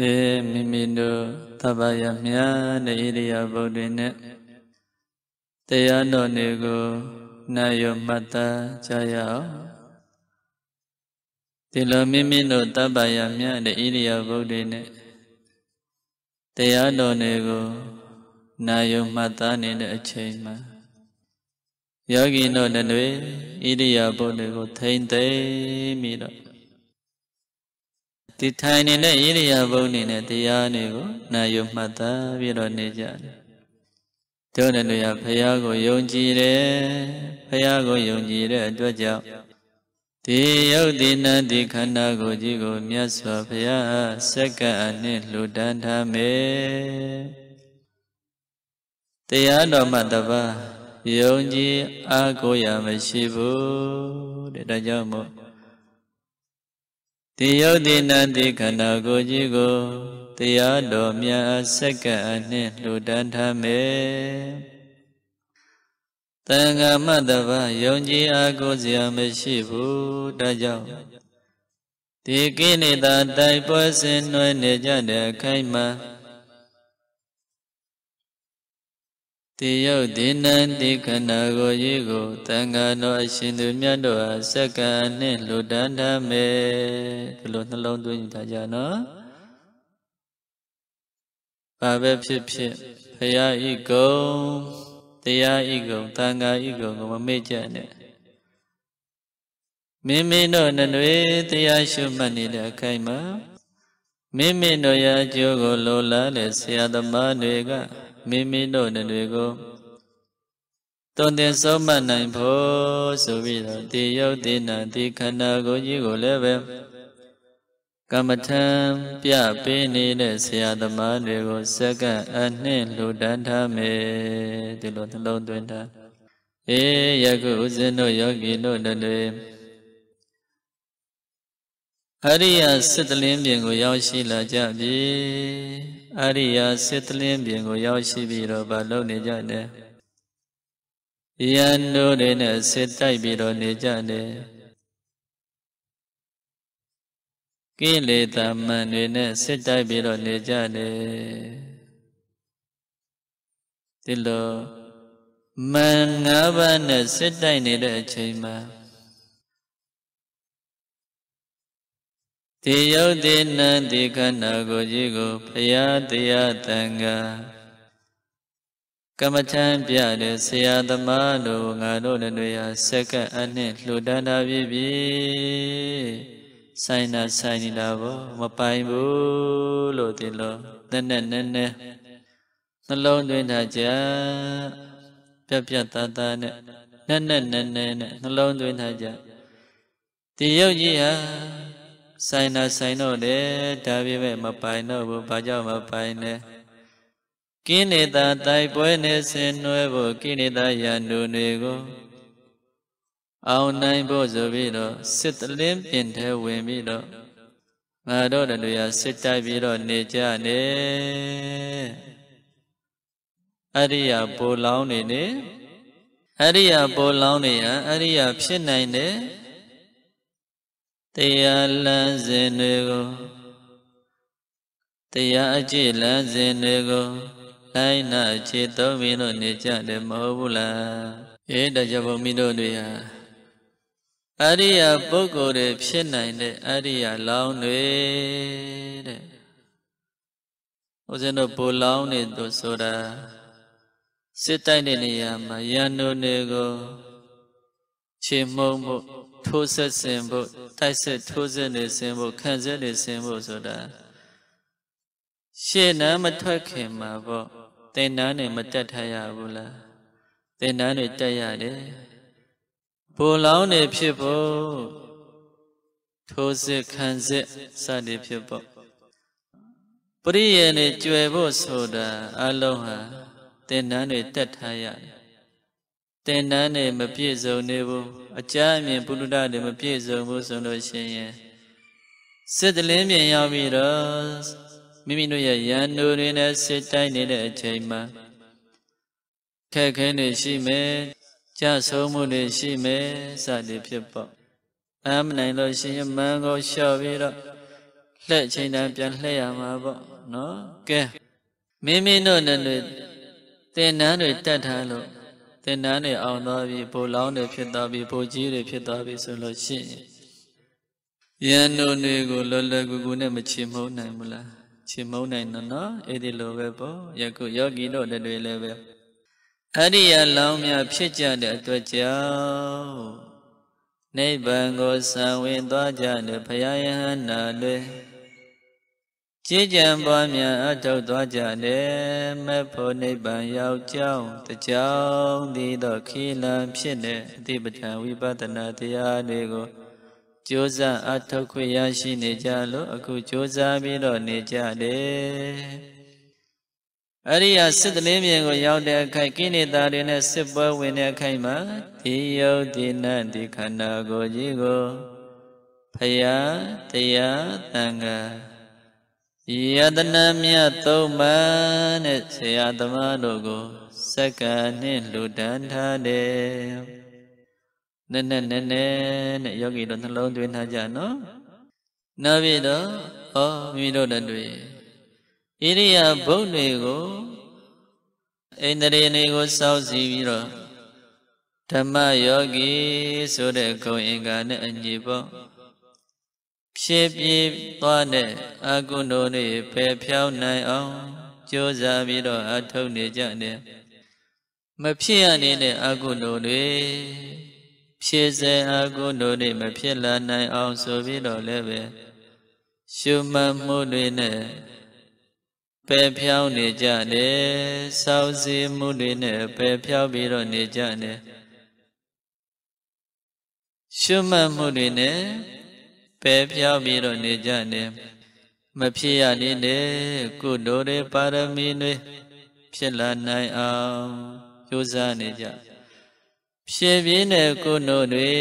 အဲမိမိတို့သဗ္ဗယမြာနဲ့ဣရိယာပုတ်တွေနဲ့တရားတော်တွေကိုနာယုမတ္တကြရအောင်ဒီလိုမိမိတို့သဗ္ဗယမြာနဲ့ဣရိယာပုတ်တွေနဲ့တရားတော်တွေကိုနာယုမတ္တနေတဲ့အချိန်မှာယောဂီတို့တွေဣရိယာပုတ်တွေကိုထိမ့်သိမ့်ပြီးတော့ဒီထိုင်နေတဲ့ဣရိယာပုတ်နေတဲ့တရားတွေကိုနာယုမှတ်သားပြီးတော့နေကြတယ်တို့နဲ့တို့ရဖရာကိုယုံကြည်တယ်ဖရာကိုယုံကြည်တဲ့အတွက်ကြောင့်ဒီယုတ်ဒီနတ်ဒီခန္ဓာကိုယ်ကြီးကိုမြတ်စွာဘုရားစက္ကအနှင့်လှူဒန်းထားမေတရားတော်မှတပါယုံကြည်အားကိုးရမရှိဘူးတဲ့ဒါကြောင့်မို့တိယုတ်တိနတိခန္ဓာကိုယ်ကြီးကိုတရားတော်မြတ်စက္ကန့်နှင့်လှူဒန်းထားမေတန်ဃာမတ္တဗယုံကြည်အားကိုးစရာမရှိဘူးဒါကြောင့်ဒီကိနေတာတိုက်ပွဲဆင်နွှဲနေကြတဲ့အခိုင်မှာတေယုတ်ဒေနံတေခဏကိုရေကိုတန်ခါတော်အရှင်သူမြတ်တို့အားစက္ကန့်နှင့်လှူဒန်းထားမယ်ဒီလိုနှလုံးသွင်းယူထားကြနော်ဘာပဲဖြစ်ဖြစ်ဖရာဤကုံတရားဤကုံတန်ခါဤကုံကိုမမေ့ကြနဲ့မိမိတို့နှွေတရားရှုမှတ်နေတဲ့အခိုင်မှာမိမိတို့ရဲ့အကျိုးကိုလိုလားတဲ့ဆရာသမားတွေကမိမိတို့တွေကိုတုံတင်ဆုံးမနိုင်ဖို့ဆိုပြီးတော့ဒီရုပ်ဒီနာဒီခန္ဓာကိုယ်ကြီးကိုလည်းပဲကမ္မထံပြပေးနေတဲ့ဆရာသမားတွေကို စက္ကန့်အနှင့်လှူဒန်းထားမယ်ဒီလိုနှလုံးသွင်းထားအေးယခုဦးဇင်းတို့ယောဂီတို့တွေအရိယစစ်တလင်းပြင်ကို ရောက်ရှိလာကြပြီအရိယာစစ်တလင်းပြင်ကို ရောက်ရှိပြီးတော့ဗာလုံနေကြတယ်။ယန္တုတွေနဲ့စစ်တိုက်ပြီးတော့နေကြတယ်။ကိလေသာမန်တွေနဲ့စစ်တိုက်ပြီးတော့နေကြတယ်။ဒီလိုမန်၅ပါးနဲ့စစ်တိုက်နေတဲ့အချိန်မှာတေယုတ်တေနံတေခန္ဓာကိုယ်ကြီးကိုဘုရားတရားတန်ခါကမ္မထံပြတဲ့ဆရာသမားတို့ငါတို့လည်းတွေ့ရစက္ကအနှစ်လှူဒန်းတာပြည့်ပြီဆိုင်နာဆိုင်နေတာပေါ့မပိုင်ဘူးလို့ဒီလိုနဲ့နဲ့နဲ့နဲ့နှလုံးသွင်းတာကြပြက်ပြက်သားသားနဲ့နဲ့နဲ့နဲ့နဲ့နှလုံးသွင်းတာကြဒီရုပ်ကြီးဟာဆိုင်တာဆိုင်တော့တယ်ဒါပေမဲ့မပိုင်တော့ဘူးဘာကြောင့်မပိုင်လဲကိနေတာတိုက်ပွဲနဲ့ဆင်နွယ်ဖို့ကိနေတာရန်သူတွေကိုအောင်နိုင်ဖို့ဆိုပြီးတော့စစ်တလင်းပြင်ထဲဝင်ပြီးတော့ငါတို့တို့ရစစ်တိုက်ပြီးတော့နေကြနေအရိယာပိုလောင်းနေနေအရိယာပိုလောင်းနေရအရိယာဖြစ်နိုင်တယ်တရားလမ်းစဉ်တွေကိုတရားအကျင့်လမ်းစဉ်တွေကိုလိုင်းနာခြေသုံးပြီးတော့နေကြတယ်မဟုတ်ဘူးလားအဲဒါကြောင့်ဘုံမီတို့တွေဟာအရိယာပုဂ္ဂိုလ်တွေဖြစ်နိုင်တဲ့အရိယာလောင်းတွေတဲ့ဦးဇင်းတို့ဘူလောင်းတွေတို့ဆိုတာစစ်တိုက်တဲ့နေရာမှာရန်တို့တွေကိုခြေမှုံဖို့ထိုးဆက်စင်ဖို့တိုက်ဆက်ထိုးဆက်နေဆင်းဖို့ခံဆက်နေဆင်းဖို့ဆိုတာရှေ့နားမထွက်ခင်မှာပေါ့သင်္นานနဲ့မတက်ထားရဘူးလားသင်္นานနဲ့တက်ရတယ်ဘိုလ်လောင်းနဲ့ဖြစ်ဖို့ထိုးစစ်ခံစစ်စသည်ဖြစ်ပေါ့ပရိယေနဲ့ကြွယ်ဖို့ဆိုတာအလုံးဟာသင်္นานနဲ့တက်ထားရတယ်သင်တန်းတွေမပြည့်စုံနေဘူးအကြမ်းအမြင်ပုဏ္ဏတတွေမပြည့်စုံဘူးဆိုလို့ရှိရင်စစ်တလင်းပြင်ရောက်ပြီးတော့မိမိတို့ရဲ့ရန်သူတွေနဲ့စစ်တိုက်နေတဲ့အချိန်မှာခက်ခဲနေရှိမယ်ကြဆုံးမှုတွေရှိမယ်စသည်ဖြစ်ပေါ့အမ်းမနိုင်လို့ရှိရင်မန်ကိုလျှော့ပြီးတော့လှက်ချိန်တန်းပြန်လှည့်ရမှာပေါ့နော်ကဲမိမိတို့နဲ့သင်တန်းတွေတတ်ထားလို့သင်္นานတွေအောင်သွားပြီဘိုလ်လောင်းတွေဖြစ်သွားပြီဘိုလ်ကြီးတွေဖြစ်သွားပြီဆိုလို့ရှိရင်ယန္တုတွေကိုလွယ်လွယ်ကူကူနဲ့မချေမုန်းနိုင်ဘူးလားချေမုန်းနိုင်တော့နော်အဲ့ဒီလိုပဲပေါ့ယခုယောဂီတို့လည်းတွေလည်းပဲအရိယလောင်းများ ဖြစ်ကြတဲ့အတွက်ကြောင့်နိဗ္ဗာန်ကိုဆံဝင်သွားကြတဲ့ဘုရားယဟန္တာတွေကြည်ကြံပွားများအထောက်သွားကြတယ်မဖို့နိဗ္ဗာန်ရောက်ကြောင်းတကြောင်ဒီတော့ခီလံဖြစ်တဲ့အတိပဋ္ဌာန်ဝိပဿနာတရားတွေကိုကြိုးစားအထောက်ခွင့်ရရှိနေကြလို့အခုကြိုးစားပြီးတော့နေကြတယ်အရိယာစစ်တလေးမြင်ကိုရောက်တဲ့အခိုက်ကိနေတာတွေနဲ့စစ်ပွဲဝင်တဲ့အခိုက်မှာဒီယုတ်ဒီနတ်ဒီခန္ဓာကိုယ်ကြီးကိုဖယားတရားတန်ခါယတနာမြတ်သုံးပါးနဲ့ဆရာသမားတို့ကို စက္ကန့်နဲ့လူတန်းထားတယ်။နဲ့နဲ့နဲ့နဲ့နဲ့ယောဂီတို့နှလုံးသွင်းထားကြနော်။နောက်ပြီးတော့ဩမိတို့တွေဣရိယာဘုတ်တွေကိုဣန္ဒြေတွေကိုစောင့်စီပြီးတော့ဓမ္မယောဂီဆိုတဲ့ဂုဏ်အင်္ဂါနဲ့အညီပေါ့ဖြစ်ပြီးသွားတဲ့အကုသိုလ်တွေပယ်ဖြောင်းနိုင်အောင်ကြိုးစားပြီးတော့အထုတ်နေကြတယ်မဖြစ်ရနေတဲ့အကုသိုလ်တွေဖြစ်စေအကုသိုလ်တွေမဖြစ်လာနိုင်အောင် ဆိုပြီးတော့လည်းပဲရှုမှတ်မှုတွေနဲ့ပယ်ဖြောင်းနေကြတယ်စောင့်စီမှုတွေနဲ့ပယ်ဖြောင်းပြီးတော့နေကြတယ်ရှုမှတ်မှုတွေနဲ့ပယ်ပြောင်းပြီးတော့နေကြတယ်မဖြစ်ရနေနဲ့ကုသိုလ်တွေပါရမီတွေဖြစ်လာနိုင်အောင်ကြိုးစားနေကြဖြည့်ပြင်းတဲ့ကုသိုလ်တွေ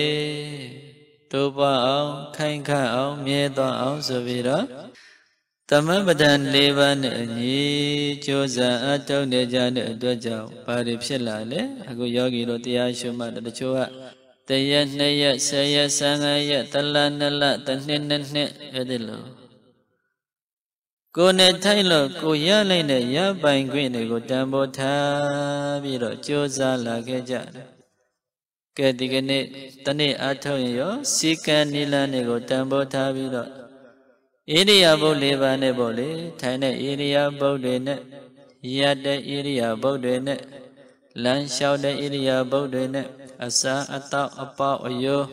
တို့ပါအောင်ခိုင်ခန့်အောင်မြဲသွားအောင်ဆိုပြီးတော့သမပဒံ၄ပါးနဲ့အညီကြိုးစားအထောက်နေကြတဲ့အတွက်ကြောင့်ဘာတွေဖြစ်လာလဲအခုယောဂီတို့တရားရှုမှတ်တချို့ကတရက်နှစ်ရက်ဆယ်ရက်ဆယ်ငါးရက်တလနှစ်လတစ်နှစ်နှစ်နှစ်အဲ့ဒီလိုကိုယ်နဲ့ထိုင်လို့ကိုရလိုက်တဲ့ရပိုင်ခွင့်တွေကိုတန်ဖိုးထားပြီးတော့ကြိုးစားလာခဲ့ကြတယ်ကဲဒီကနေ့တနေ့အထောက်ရင်ရောစီကံနိလန်းတွေကိုတန်ဖိုးထားပြီးတော့ဣရိယာပုတ်၄ပါးနဲ့ပေါ့လေ ထိုင်တဲ့ဣရိယာပုတ်တွေနဲ့ရတဲ့ဣရိယာပုတ်တွေနဲ့လမ်းလျှောက်တဲ့ဣရိယာပုတ်တွေနဲ့အစာအသောက်အပေါအယိုး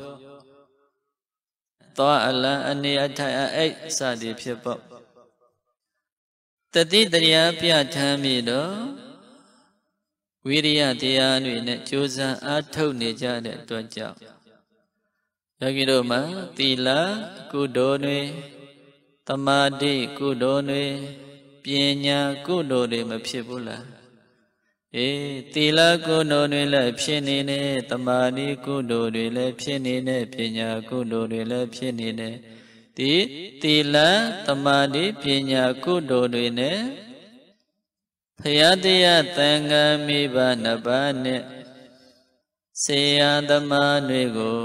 သောအလံအနေအထိုင်အိတ်စသည်ဖြစ်ပေါ့တတိတရိယာပြဋ္ဌာန်းပြီးတော့ဝိရိယတရားတွေနဲ့ကြိုးစားအားထုတ်နေကြတဲ့အတွက်ကြောင့်ယောဂီတို့မှာသီလကုသိုလ်တွေတမာတိကုသိုလ်တွေပညာကုသိုလ်တွေမဖြစ်ဘူးလားအေသီလကုသိုလ်တွေလည်းဖြစ်နေတယ်တမာတိကုသိုလ်တွေလည်းဖြစ်နေတယ်ပညာကုသိုလ်တွေလည်းဖြစ်နေတယ်ဒီသီလတမာတိပညာကုသိုလ်တွေနဲ့ဖရာတရားသံဃာမိဘနှစ်ပါးနဲ့ဆေယသမားတွေကို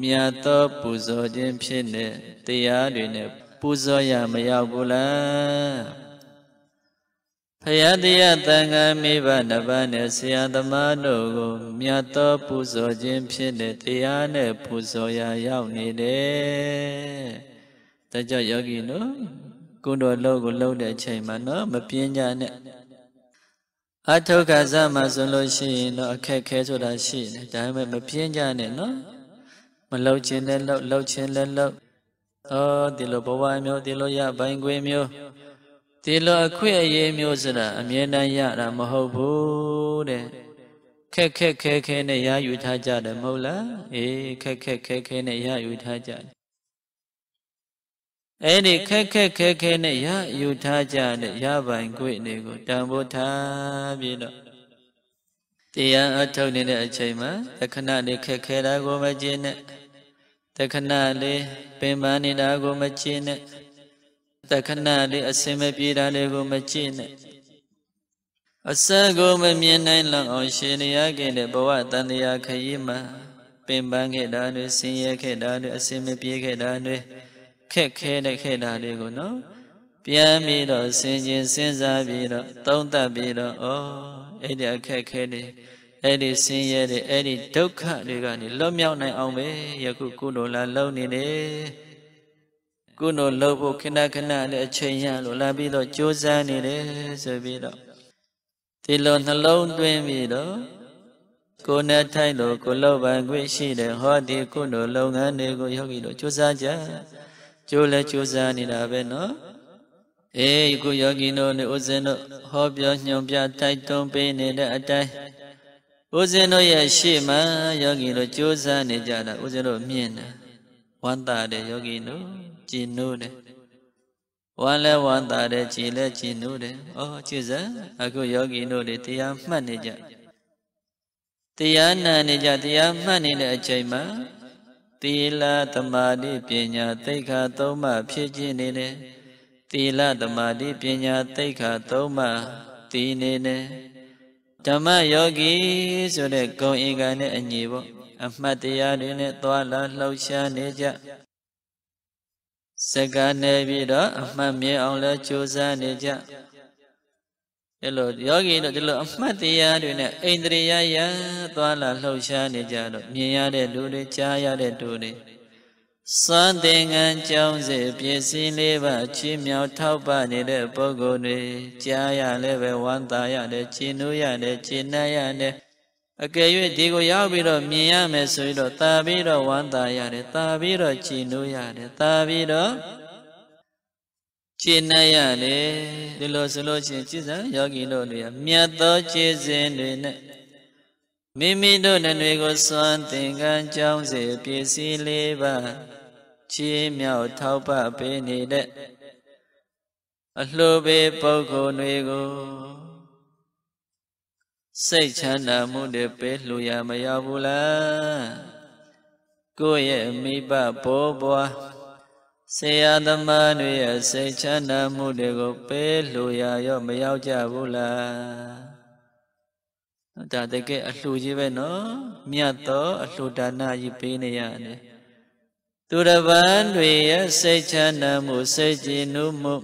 မြတ်သောပူဇော်ခြင်းဖြစ်တဲ့တရားတွေနဲ့ပူဇော်ရမရောက်ဘူးလားဖယတရားတန်ခါမိဘနှစ်ပါးနဲ့ဆရာသမားတို့ကိုမြတ်သောပူဇော်ခြင်းဖြစ်တဲ့တရားနဲ့ပူဇော်ရာရောက်နေတယ်။ဒါကြောင့်ယောဂီနော်ကုတော်လုံးကိုလုံးတဲ့အချိန်မှာနော်မပြင်းကြနဲ့အထုခါစမှာဆိုလို့ရှိရင်တော့အခက်ခဲဆိုတာရှိတယ်ဒါပေမဲ့မပြင်းကြနဲ့နော် မလုံးခြင်းလည်းလုံးလုံးခြင်းလည်းလုံးဩဒီလိုဘဝမျိုးဒီလိုရပိုင်းခွေမျိုးဒီလိုအခွင့်အရေးမျိုးစရာအမြဲတမ်းရတာမဟုတ်ဘူးတဲ့ခက်ခက်ခဲခဲနဲ့ရယူထားကြတယ်မဟုတ်လားအေးခက်ခက်ခဲခဲနဲ့ရယူထားကြတယ်အဲ့ဒီခက်ခက်ခဲခဲနဲ့ရယူထားကြတဲ့ရပိုင်ခွင့်တွေကိုတန်ဖိုးထားပြီးတော့တရားအထုတ်နေတဲ့အချိန်မှာတခဏလေးခက်ခဲတာကိုမကျင်းနဲ့တခဏလေးပင်ပန်းနေတာကိုမကျင်းနဲ့တခဏလေးအစင်မပြေတာလေးကိုမကြည့်နဲ့အစက်ကိုမမြင်နိုင်လောက်အောင်ရှင်ရခဲ့တဲ့ဘဝတန်တရားခရီးမှာပင်ပန်းခဲ့တာတွေဆင်းရဲခဲ့တာတွေအစင်မပြေခဲ့တာတွေခက်ခဲတဲ့ခဲ့တာတွေကိုနော် ပြန်ပြီးတော့စဉ်းကျင်စဉ်းစားပြီးတော့သုံးသပ်ပြီးတော့ဩအဲ့ဒီအခက်ခဲတွေအဲ့ဒီဆင်းရဲတွေအဲ့ဒီဒုက္ခတွေကနေလွတ်မြောက်နိုင်အောင်ပဲယခုကုလိုလာလုံနေတယ်ကုသိုလ်လုပ်ဖို့ခဏခဏလည်းအချိန်ရလို့လာပြီးတော့ကြိုးစားနေတယ်ဆိုပြီးတော့ဒီလိုနှလုံးသွင်းပြီးတော့ကိုယ်နဲ့ထိုင်လို့ကိုလောက်ပိုင်ခွင့်ရှိတယ်ဟောဒီကုသိုလ်လုပ်ငန်းတွေကိုယောဂီတို့ကြိုးစားကြကြိုးလဲကြိုးစားနေတာပဲနော်အေးခုယောဂီတို့နဲ့ဥစဉ်တို့ဟောပြောညွှန်ပြတိုက်တွန်းပေးနေတဲ့အတိုင်းဥစဉ်တို့ရဲ့ရှေ့မှာယောဂီတို့ကြိုးစားနေကြတာဥစဉ်တို့မြင်တယ်ဝမ်းသာတယ်ယောဂီတို့ကြည်နိုးတယ်ဝမ်းလဲဝမ်းသာတယ်ကြည်လဲကြည်နိုးတယ်အော်ကျေစံအခုယောဂီတို့တွေတရားမှတ်နေကြတရားနာနေကြတရားမှတ်နေတဲ့အချိန်မှာသီလသမာဓိပညာသိက္ခာသုံးပါးဖြစ်ခြင်းနေတယ်သီလသမာဓိပညာသိက္ခာသုံးပါးတည်နေတယ်ဓမ္မယောဂီဆိုတဲ့ဂုံအင်္ဂါနဲ့အညီပေါ့အမှတ်တရားတွေနဲ့သွာလာလှုပ်ရှားနေကြစကားနေပြီးတော့အမှတ်မြင်အောင်လဲကြိုးစားနေကြဒီလိုယောဂီတို့ဒီလိုအမှတ်တရားတွေနဲ့အိန္ဒြေယယံသွားလာလှုပ်ရှားနေကြတော့မြင်ရတဲ့လူတွေကြားရတဲ့လူတွေစွမ်းသင်္ကန်းကြောင်းစေပြည့်စည်လေးပါချီးမြှောက်ထောက်ပနေတဲ့ပုဂ္ဂိုလ်တွေကြားရလည်းပဲဝမ်းသာရတယ်၊ကျေနူးရတယ်၊ကျေနပ်ရတယ်။အကယ်၍ဒီကိုရောက်ပြီးတော့မြင်ရမယ်ဆိုရင်တော့တာပြီးတော့ဝမ်းသာရတယ်တာပြီးတော့ကြည်နိုးရတယ်တာပြီးတော့ရှင်းနိုင်ရတယ်ဒီလိုဆိုလို့ချင်းจิตစံယောဂီတို့တွေကမြတ်သော ခြေစဉ်တွေနဲ့မိမိတို့နဲ့တွေကိုစွမ်းသင်္ကန်းကြောင်းစေပစ္စည်းလေးပါချီးမြှောက်ထောက်ပပေးနေတဲ့အလှူပေးပုဂ္ဂိုလ်တွေကိုစိတ်ချမ်းသာမှုတွေပဲလှူရမရဘူးလားကိုယ့်ရဲ့မိဘဘိုးဘွားဆရာသမားတွေရဲ့စိတ်ချမ်းသာမှုတွေကိုပဲလှူရရောမရောက်ကြဘူးလားဒါတကယ်အလှူကြီးပဲနော်မြတ်သောအလှူဒါနကြီးပေးနေရတယ်သူတစ်ပါးတွေရဲ့စိတ်ချမ်းသာမှုစိတ်ကြည်နုမှု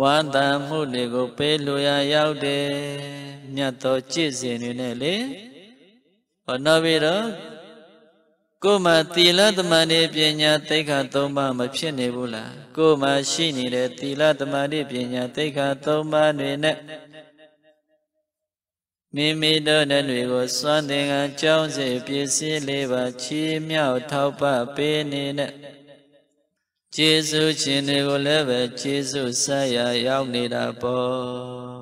ဝါတမှုတွေကိုပေးလိုရာရောက်တယ်မြတ်သောကြည်စဉ်တွေနဲ့လေဟောနောက်ပြီးတော့ကိုယ်မှာသီလသမารိပညာသိက္ခာ၃ပါးမဖြစ်နေဘူးလားကိုယ်မှာရှိနေတဲ့သီလသမารိပညာသိက္ခာ၃ပါးတွေနဲ့မိမိတို့နဲ့တွေကို စွမ်းသင်္ကန်းကြောင်းစေပြည့်စည်လေးပါချီးမြှောက်ထောက်ပပေးနေတဲ့ကျေးဇူးရှင်တွေကိုလည်းပဲကျေးဇူးဆက်ရရောက်နေတာပေါ့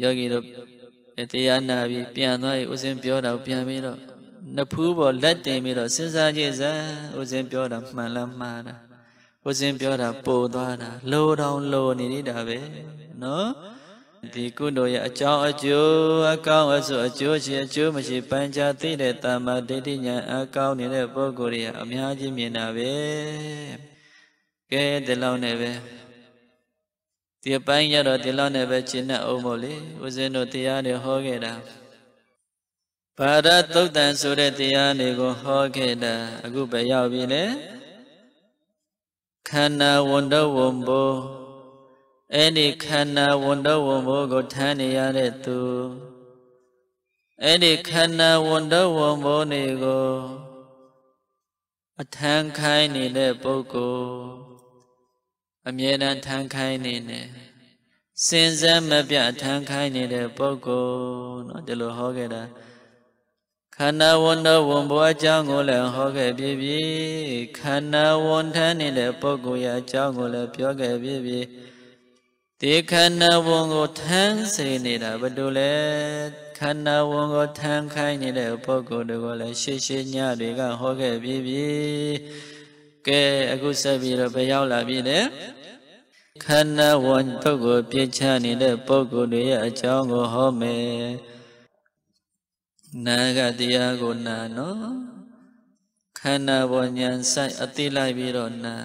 ယောဂီတို့တရားနာပြီးပြန်သွားပြီးဥစဉ်ပြောတော့ပြန်ပြီးတော့နဖူးပေါ်လက်တင်ပြီးတော့စဉ်းစားကြည့်စမ်းဥစဉ်ပြောတာမှန်လားမှားလားဥစဉ်ပြောတာပို့သွားတာလိုတောင်လိုနေနေတာပဲနော်ဒီကုသိုလ်ရဲ့အကြောင်းအကျိုးအကောင်းအဆုအကျိုးရှိအကျိုးမရှိပန်းချသိတဲ့တမ္မာဒိဋ္ဌိဉာဏ်အကောင်းနေတဲ့ပုဂ္ဂိုလ်ရဲ့အများကြီးမြင်တာပဲကဲဒီလောက်နဲ့ပဲဒီပိုင်းရတော့ဒီလောက်နဲ့ပဲရှင်းတဲ့အောင်မို့လေဦးဇင်းတို့တရားတွေဟောခဲ့တာဘာရသုတ်တန်ဆိုတဲ့တရားတွေကို ဟောခဲ့တာအခုပဲရောက်ပြီလေခန္ဓာဝန္တဝံဘောအဲ့ဒီခန္ဓာဝန်တော်ဝန်ဘောကိုထမ်းနေရတဲ့သူအဲ့ဒီခန္ဓာဝန်တော်ဝန်ဘောနေကို အထမ်းခိုင်းနေတဲ့ပုဂ္ဂိုလ်အမြဲတမ်းထမ်းခိုင်းနေတယ်စင်စမ်းမပြထမ်းခိုင်းနေတဲ့ပုဂ္ဂိုလ်เนาะဒီလိုဟောခဲ့တာခန္ဓာဝန်တော်ဝန်ဘောအကြောင်းကိုလည်းဟောခဲ့ပြီးပြီခန္ဓာဝန်ထမ်းနေတဲ့ပုဂ္ဂိုလ်ရဲ့အကြောင်းကိုလည်းပြောခဲ့ပြီးပြီတေခန္ဓာဝန်ကိုထမ်းစေနေတာဘယ်လိုလဲခန္ဓာဝန်ကိုထမ်းခိုင်းနေတဲ့ပုဂ္ဂိုလ်တွေကလည်းရှေ့ရှေ့ညတွေကဟောခဲ့ပြီးပြီကဲအခုဆက်ပြီးတော့ဘယ်ရောက်လာပြီလဲခန္ဓာဝန်ပုဂ္ဂိုလ်ပြည့်ချနေတဲ့ပုဂ္ဂိုလ်တွေရဲ့အကြောင်းကိုဟောမယ်နာဂတရားကိုနာနော်ခန္ဓာဝန်ဉာဏ်ဆိုင်အသိလိုက်ပြီးတော့နာ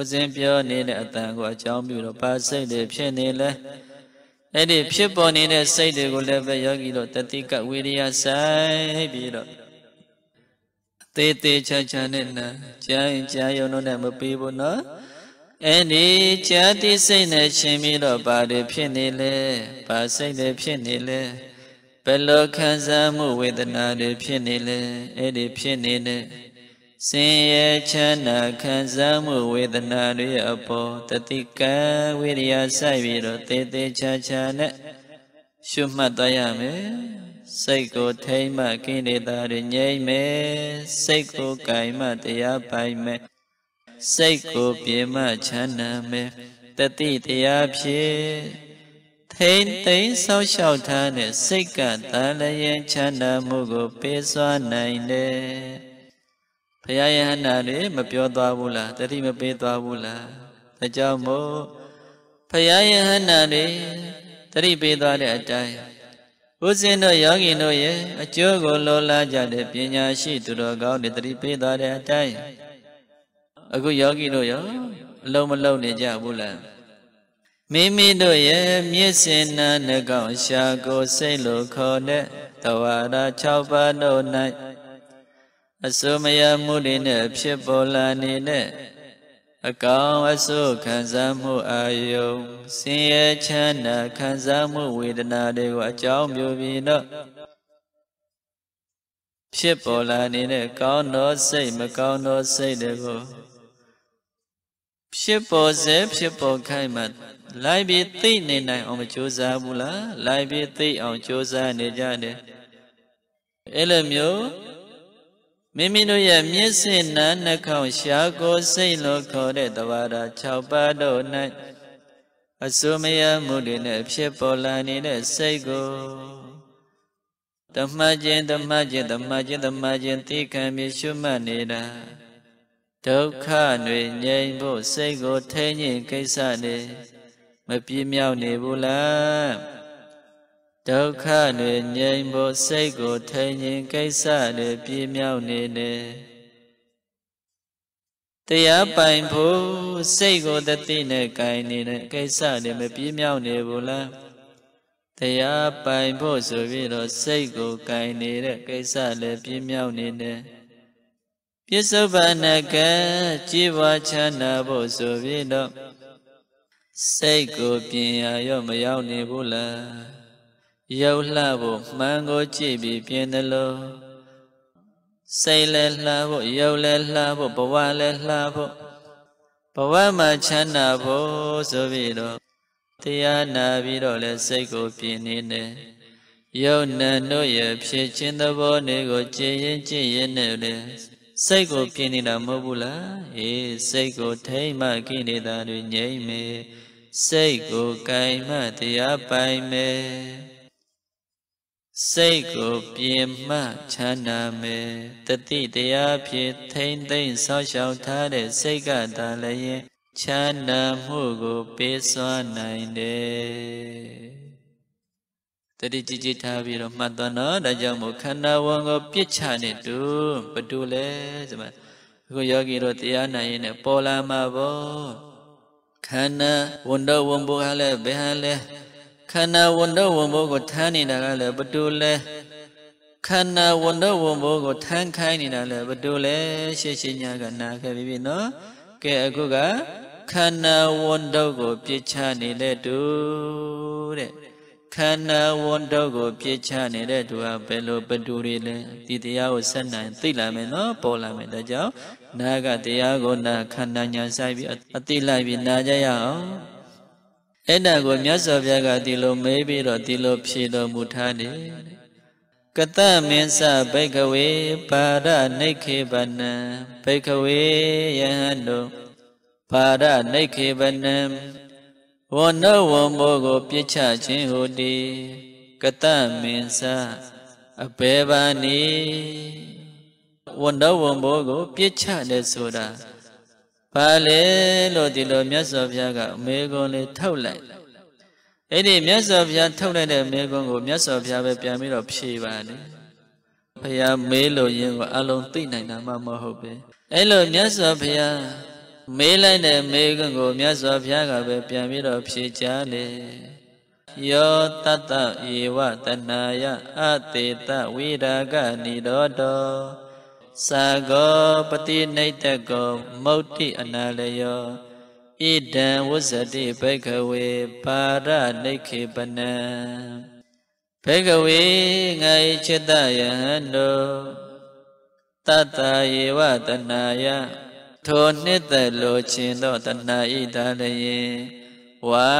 ကိုစဉ်ပြောနေတဲ့အတန်ကိုအကြောင်းပြုတော့ဘာစိတ်တွေဖြစ်နေလဲအဲ့ဒီဖြစ်ပေါ်နေတဲ့စိတ်တွေကိုလည်းပဲယောဂီတို့တတိကဝိရိယဆိုင်ပြီးတော့အသေးသေးချာချာနဲ့နာကြိုင်ကြာယုံတို့နဲ့မပေးဘူးနော်အဲ့ဒီချာတိစိတ်နဲ့ရှင်ပြီးတော့ဘာတွေဖြစ်နေလဲဘာစိတ်တွေဖြစ်နေလဲဘယ်လိုခံစားမှုဝေဒနာတွေဖြစ်နေလဲအဲ့ဒီဖြစ်နေတဲ့ဆင်းရဲချမ်းသာခံစားမှုဝေဒနာတွေအပေါ်တတိကံဝိရိယစိုက်ပြီးတော့တေတေချာချာနဲ့ရှုမှတ်သွားရမယ်စိတ်ကိုထိမ့်မှကိလေသာတွေငြိမ့်မယ်စိတ်ကိုကင်မှတရားပိုင်မယ်စိတ်ကိုပြေမှချမ်းသာမယ်တတိတရားဖြစ်ထိမ့်သိမ့်ဆောက်ရှောက်ထားတဲ့စိတ်ကတန်လျင်ချမ်းသာမှုကိုပေးစွာနိုင်တယ်ဘုရားယဟန္တာတွေမပြောသွားဘူးလားတတိမပေးသွားဘူးလားအကြောင်းမို့ဘုရားယဟန္တာတွေတတိပေးသွားတဲ့အတိုင်းဘုဇင်းတို့ယောဂီတို့ရဲ့အကျိုးကိုလိုလားကြတဲ့ပညာရှိသူတော်ကောင်းတွေတတိပေးသွားတဲ့အတိုင်းအခုယောဂီတို့ရောအလုံးမလုံးနေကြဘူးလားမိမိတို့ရဲ့မျက်စင်နာနှကောင်ရှာကိုစိတ်လိုခေါ်တဲ့တဝါရ6ပါးတို့၌အစိုးမရမှုတွေနဲ့ဖြစ်ပေါ်လာနေတဲ့အကောင်အစိုးခံစားမှုအာယုံဆင်းရဲချမ်းသာခံစားမှုဝေဒနာတွေကိုအကြောင်းပြုပြီးတော့ဖြစ်ပေါ်လာနေတဲ့ကောင်းသောစိတ်မကောင်းသောစိတ်တွေကိုဖြစ်ပေါ်စေဖြစ်ပေါ်ခိုင်းမှလိုက်ပြီးသိနေနိုင်အောင်မကြိုးစားဘူးလားလိုက်ပြီးသိအောင်ကြိုးစားနေကြတယ်အဲ့လိုမျိုးမိမိတို့ရဲ့မျက်စိနာနှာခေါင်းရှားကို စိတ်လို့ခေါ်တဲ့တဝါဒ6ပါးတို့၌အစုမယမှုတွေနဲ့ဖြစ်ပေါ်လာနေတဲ့စိတ်ကိုတမခြင်းတမခြင်းတမခြင်းတမခြင်းသိခံပြီးရှုမှတ်နေတာဒုက္ခတွေငြိမ်ဖို့စိတ်ကိုထိန်းခြင်းကိစ္စတွေမပြေမြောက်နေဘူးလားဒုက္ခတွေငြိမ်းဖို့စိတ်ကိုထိန်ခြင်းကိစ္စတွေပြည့်မြောက်နေနေတရားပိုင်ဖို့စိတ်ကိုတသိနဲ့ကင်နေတဲ့ကိစ္စတွေမပြည့်မြောက်နေဘူးလားတရားပိုင်ဖို့ဆိုပြီးတော့စိတ်ကိုကင်နေတဲ့ကိစ္စလည်းပြည့်မြောက်နေတယ်ပြစ္ဆုတ်ပါဏကကြည်ဝါချမ်းသာဖို့ဆိုပြီးတော့စိတ်ကိုပြင်ရရော့မရောက်နေဘူးလားရုပ်လှဖို့မှန်ကိုကြည့်ပြီးပြင်းသလိုစိတ်လည်းလှဖို့ရုပ်လည်းလှဖို့ဘဝလည်းလှဖို့ဘဝမှာချမ်းသာဖို့ဆိုပြီးတော့တရားနာပြီးတော့လည်းစိတ်ကိုပြင်းနေတယ်ယုံနံတို့ရဲ့ဖြစ်ခြင်းသဘောတွေကိုကြည်ရင်ကြည်ရင်နဲ့လေစိတ်ကိုပြင်းနေတာမဟုတ်ဘူးလားအေးစိတ်ကိုထိမ့်မှကိနေတာတွေငြိမ့်မေစိတ်ကိုကင်မှတရားပိုင်မေစိတ်ကိုပြေမှချမ်းသာမယ်တတိတရားဖြင့်ထိမ့်သိမ့်ဆောက်ရှောက်ထားတဲ့စိတ်ကသာလည်းချမ်းသာမှုကိုပေးစွာနိုင်တယ်တတိကြည်ကြည်ထားပြီးတော့မှတ်သွားနော်ဒါကြောင့်မို့ခန္ဓာဝန်ကို ပြစ်ချနေတူဘတူလဲဆိုမှအခုယောဂီတို့တရားနိုင်ရင် ပေါ်လာမှာပေါ့ခန္ဓာဝန်တော်ဝန်ဘုရားလဲဘယ်ဟန်လဲခန္ဓာဝန်တော့ဝန်ဘိုးကိုထမ်းနေတာကလည်းဘတူလဲခန္ဓာဝန်တော့ဝန်ဘိုးကိုထမ်းခိုင်းနေတာလည်းဘတူလဲရှေ့ရှေ့ညကနာခဲ့ပြီနော်ကဲအခုက ခန္ဓာဝန်တော့ကို ပြစ်ချနေတဲ့တူတဲ့ခန္ဓာဝန်တော့ကိုပြစ်ချနေတဲ့တူဟာဘယ်လိုဘတူတွေလဲဒီတရားကိုဆက်နိုင် သိလာမယ်နော်ပေါ်လာမယ်ဒါကြောင့်နာကတရားကိုနာ ခန္ဓာညာဆိုင်ပြီးအတိလိုက်ပြီးနာကြရအောင်အဲ့ဒါကိုမြတ်စွာဘုရားကဒီလိုမေးပြီးတော့ဒီလိုဖြေတော်မူထားတယ်ကတမင်းစဘိကဝေပါရနိခေပနံဘိကဝေယဟန်တို့ပါရနိခေပနံဝဏဝံမောကို ပြစ်ချခြင်းဟူတိကတမင်းစအဘေဘာနိဝဏဝံမောကိုပြစ်ချတယ်ဆိုတာဘာလဲလို့ဒီလိုမြတ်စွာဘုရားကမေကွန်လေးထုတ်လိုက်အဲ့ဒီမြတ်စွာဘုရားထုတ်လိုက်တဲ့မေကွန်ကိုမြတ်စွာဘုရားပဲပြန်ပြီးတော့ဖြေပါတယ်ဘုရားမေးလို့ရင်ကိုအလုံးသိနိုင်တာမှမဟုတ်ပဲအဲ့လိုမြတ်စွာဘုရား မေးလိုက်တဲ့မေကွန်ကိုမြတ်စွာဘုရားကပဲပြန်ပြီးတော့ဖြေချလေယောတတဧဝတဏယအတေတဝိရာကနိရောဓောစာကောပတိနိတကောမௌတိအနာလယောဣဒံဝဇ္ဇတိဘိကဝေပါရနိခေပနံဘိကဝေငါ၏จิตယဟံတို့တတ္တယေဝတနာယထိုနှစ်သက်လိုခြင်းသောတဏှာဤတလျင်ဝါ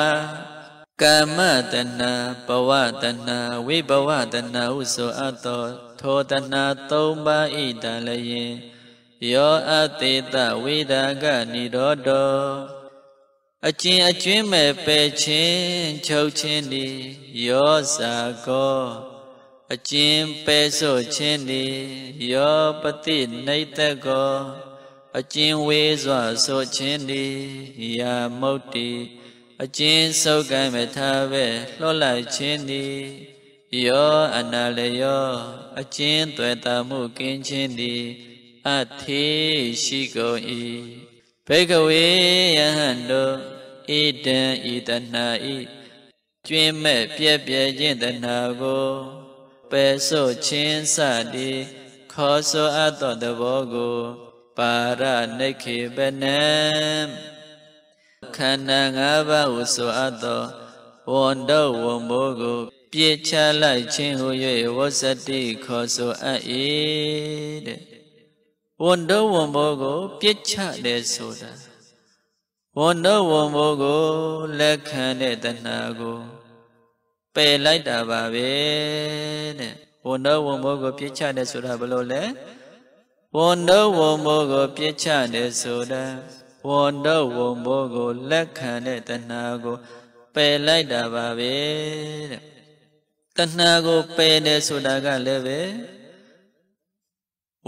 ကာမတဏဘဝတဏဝိဘဝတဏဟုဆိုအပ်သောထိုတဏသုံးပါးဤတံလျင်ယောအတေတဝိဒာကနိရောဓောအကျင်အကျွင်းမဲ့ပယ်ခြင်းချုပ်ခြင်းဤယောဇာကောအကျင်ပယ်ဆို့ခြင်းဤယောပတိနေတကောအကျင်ဝေးစွာဆိုခြင်းဤယာမုတ်တိအကျင်ဆုပ်ကံမထားပဲလှော့လိုက်ခြင်းဤယောအနာလယောအကျဉ်းသွယ်တာမှုကင်းခြင်းသည်အထေရှိကုန်၏ဘိကဝေယဟန်တို့ဣဒံဤတဏှာဤကျွင်းမဲ့ပြက်ပြဲခြင်းတဏှာကိုပယ်ဆို့ခြင်းစသည်ခေါ်ဆိုအပ်သောသဘောကို ပါရနိခေပနံခန္ဓာ၅ပါးဟုဆိုအပ်သောဝန်တော်ဝန်မိုးကိုပြစ်ချလိုက်ခြင်းဟု၍ဝဇတိခေါ်ဆိုအပ်၏တဲ့ဝန်တော်ဝန်ဘောကိုပြစ်ချတယ်ဆိုတာဝန်တော်ဝန်ဘောကိုလက်ခံတဲ့တဏှာကိုပယ်လိုက်တာပါပဲတဲ့ဝန်တော်ဝန်ဘောကိုပြစ်ချတယ်ဆိုတာဘယ်လိုလဲဝန်တော်ဝန်ဘောကိုပြစ်ချတယ်ဆိုတာဝန်တော်ဝန်ဘောကိုလက်ခံတဲ့တဏှာကိုပယ်လိုက်တာပါပဲတဲ့တဏှာကိုပယ်တယ်ဆိုတာကလည်းပဲ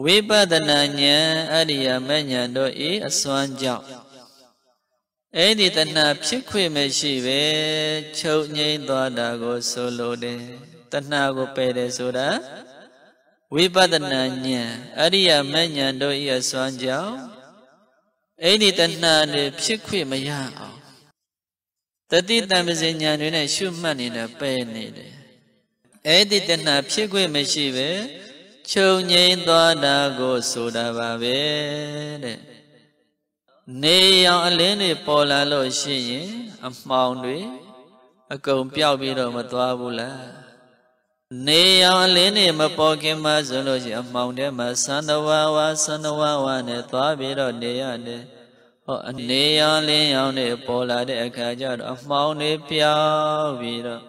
ဝိပဿနာဉာဏ်အရိယာမဉဏ်တို့ဤအစွမ်းကြောင့်အဲ့ဒီတဏှာဖြစ်ခွင့်မရှိပဲချုပ်ငြိမ်းသွားတာကိုဆိုလိုတယ်တဏှာကိုပယ်တယ်ဆိုတာဝိပဿနာဉာဏ်အရိယာမဉဏ်တို့ဤအစွမ်းကြောင့်အဲ့ဒီတဏှာတွေဖြစ်ခွင့်မရအောင်တတိတံပဇဉဏ်တွေနဲ့ရှုမှတ်နေတာပယ်နေတယ်အဲ့ဒီတဏှာဖြစ်ခွင့်မရှိပဲချုပ်ငိမ့်သွားတာကိုဆိုတာပါပဲတဲ့နေရောင်အလင်းတွေပေါ်လာလို့ရှိရင်အမှောင်တွေအကုန်ပျောက်ပြီးတော့မသွားဘူးလားနေရောင်အလင်းတွေမပေါ်ခင်မှာဆိုလို့ရှိရင်အမှောင်ထဲမှာသန္တဝါဝါသန္တဝါဝါနဲ့သွားပြီးတော့နေရတယ်ဟောအနေရောင်လင်းရောင်တွေပေါ်လာတဲ့အခါကျတော့အမှောင်တွေပျောက်ပြီးတော့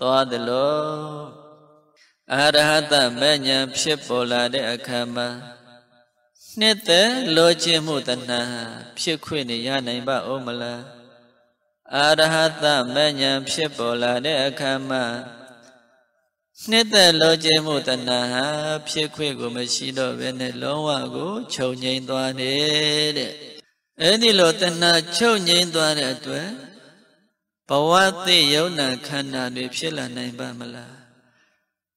သွားသလိုအရဟတမဉ္ဉံဖြစ်ပေါ်လာတဲ့အခါမှာနှစ်သက်လောခြင်းမှုတဏှာဖြစ်ခွင့်ရနိုင်ပါဦးမလားအရဟတမဉ္ဉံဖြစ်ပေါ်လာတဲ့အခါမှာနှစ်သက်လောခြင်းမှုတဏှာဟာဖြစ်ခွင့်ကို မရှိတော့ဘဲနဲ့လုံးဝကိုချုပ်ငြိမ်သွားနေတဲ့အဲ့ဒီလိုတဏှာချုပ်ငြိမ်သွားတဲ့အတွက်ဘဝတိယုံနာခန္ဓာတွေ ဖြစ်လာနိုင်ပါမလား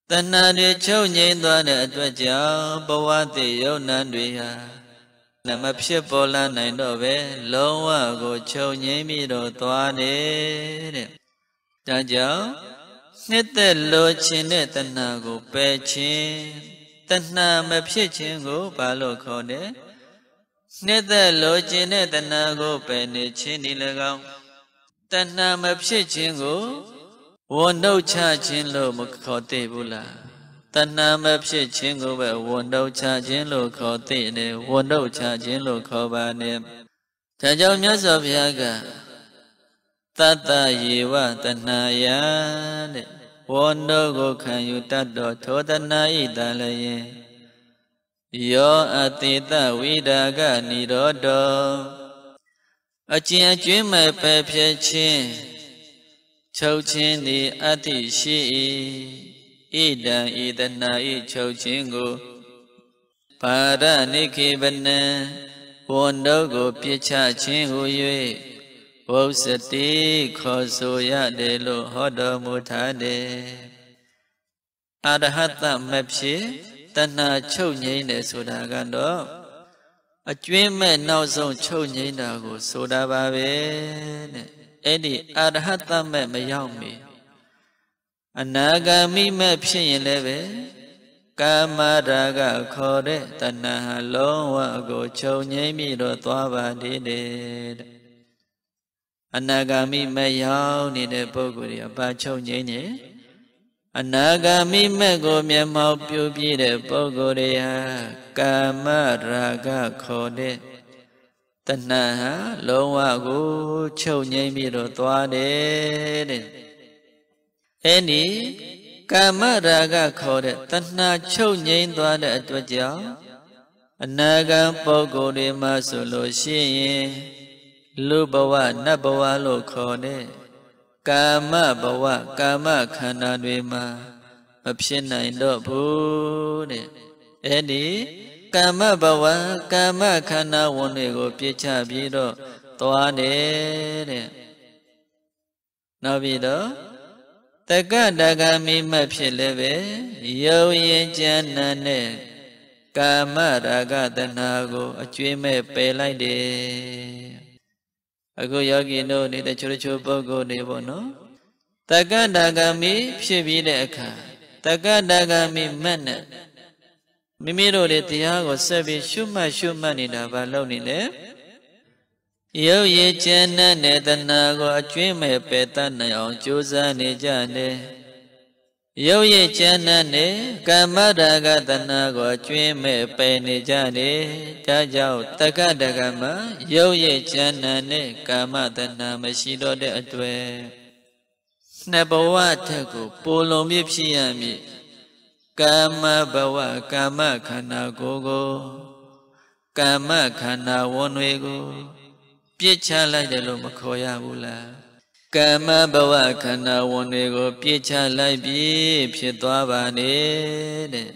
တဏှာတွေချုပ်ငြိမ်းသွားတဲ့အတွက်ကြောင့်ဘဝတိယုံနာတွေဟာမဖြစ်ပေါ်လာနိုင်တော့ပဲလုံးဝကိုချုပ်ငြိမ်းပြီးတော့သွားတယ်တဲ့ဒါကြောင့်နှစ်သက်လိုချင်တဲ့တဏှာကိုပယ်ခြင်းတဏှာမဖြစ်ခြင်းကိုဘာလို့ခေါ်တယ်နှစ်သက်လိုချင်တဲ့တဏှာကိုပယ်နေခြင်းဒီ၎င်းတဏ္ဏမဖြစ်ခြင်းကိုဝေါနှုတ်ချခြင်းလို့မခေါ်သေးဘူးလားတဏ္ဏမဖြစ်ခြင်းကိုပဲဝေါနှုတ်ချခြင်းလို့ခေါ်သေးတယ်ဝေါနှုတ်ချခြင်းလို့ခေါ်ပါနဲ့ဒါကြောင့်မြတ်စွာဘုရားကတတ္တယေဝတဏ္ဏယတဲ့ဝေါနှုတ်ကိုခံယူတတ်တော်သောတဏ္ဏဤတလည်းယောအတိတဝိဒါကនិရောဓောအကျဉ်အကျွင်းမဲ့ပယ်ဖြဲခြင်းချုပ်ခြင်းသည်အတ္တိရှိ၏ဣဒံဤတနာဤချုပ်ခြင်းကိုပါရနိခိပနံဝန်တို့ကို ပြစ်ချခြင်းဟု၍ဝုစတိခေါ်ဆိုရတယ်လို့ဟောတော်မူထားတယ်အရဟတမဖြစ်တဏှာချုပ်ငြိမ့်တယ်ဆိုတာကတော့အကျွင်းမဲ့နောက်ဆုံးချုပ်ငိမ့်တာကိုဆိုတာပါပဲတဲ့အဲ့ဒီအရဟတမဲ့မရောက်မီအနာဂါမိမဲ့ဖြစ်ရင်လည်းပဲကာမရာဂခေါ်တဲ့တဏှာလုံးဝကိုချုပ်ငိမ့်ပြီးတော့သွားပါသေးတယ်တဲ့အနာဂါမိမဲ့ရောက်နေတဲ့ပုဂ္ဂိုလ်တွေကဘာချုပ်ငိမ့်နေအနာဂါမိမဲ့ကိုမျက်မှောက်ပြုပြည့်တဲ့ပုဂ္ဂိုလ်တွေဟာကာမရာဂခေါ်တဲ့တဏှာဟာလုံးဝကို ချုပ်ငြိမ်းပြီးတော့သွားတယ်တဲ့အဲ့ဒီကာမရာဂခေါ်တဲ့တဏှာချုပ်ငြိမ်းသွားတဲ့အတွက်ကြောင့်အနာဂံပုဂ္ဂိုလ်တွေမှာဆိုလို့ရှိရင်လူဘဝနတ်ဘဝလို့ခေါ်တဲ့ကာမဘဝကာမခန္ဓာတွေမှာမဖြစ်နိုင်တော့ဘူးတဲ့အဲ့ဒီကမ္မဘဝကမ္မခန္ဓာဝန်တွေကို ပြစ်ချပြီးတော့သွားတယ်တဲ့နောက်ပြီးတော့တက္ကတကမိမဖြစ်လည်းပဲယုံရင်ကြံနံနဲ့ကာမရာဂတဏှာကိုအကျွေးမဲ့ပယ်လိုက်တယ်အခုယောဂီတို့နေတချို့တချို့ပုဂ္ဂိုလ်တွေပေါ့နော်တက္ကတကမိဖြစ်ပြီးတဲ့အခါတက္ကတကမိမက်နဲ့မိမိတို့လေတရားကိုဆက်ပြီးရှုမှတ်ရှုမှတ်နေတာဘာလို့နေလဲရုပ်ရည်ကျဉ်တဲ့တဏှာကိုအကျွင်းမဲ့ပယ်တတ်နိုင်အောင်ကြိုးစားနေကြတယ်ရုပ်ရည်ကျဉ်တဲ့ကမ္မရာဂတဏှာကိုအကျွင်းမဲ့ပယ်နေကြတယ်ဒါကြောင့်တက္ကတကမ ရုပ်ရည်ကျဉ်တဲ့ကာမတဏှာမရှိတော့တဲ့အတွေ့နှစ်ဘဝထက်ကိုပိုလွန်ပြည့်ဖြစ်ရမည်ကာမဘဝကာမခန္ဓာကိုယ်ကိုကာမခန္ဓာဝန်တွေကို ပြစ်ချလိုက်တယ်လို့မခေါ်ရဘူးလားကာမဘဝခန္ဓာဝန်တွေကိုပြစ်ချလိုက်ပြီးဖြစ်သွားပါနေတဲ့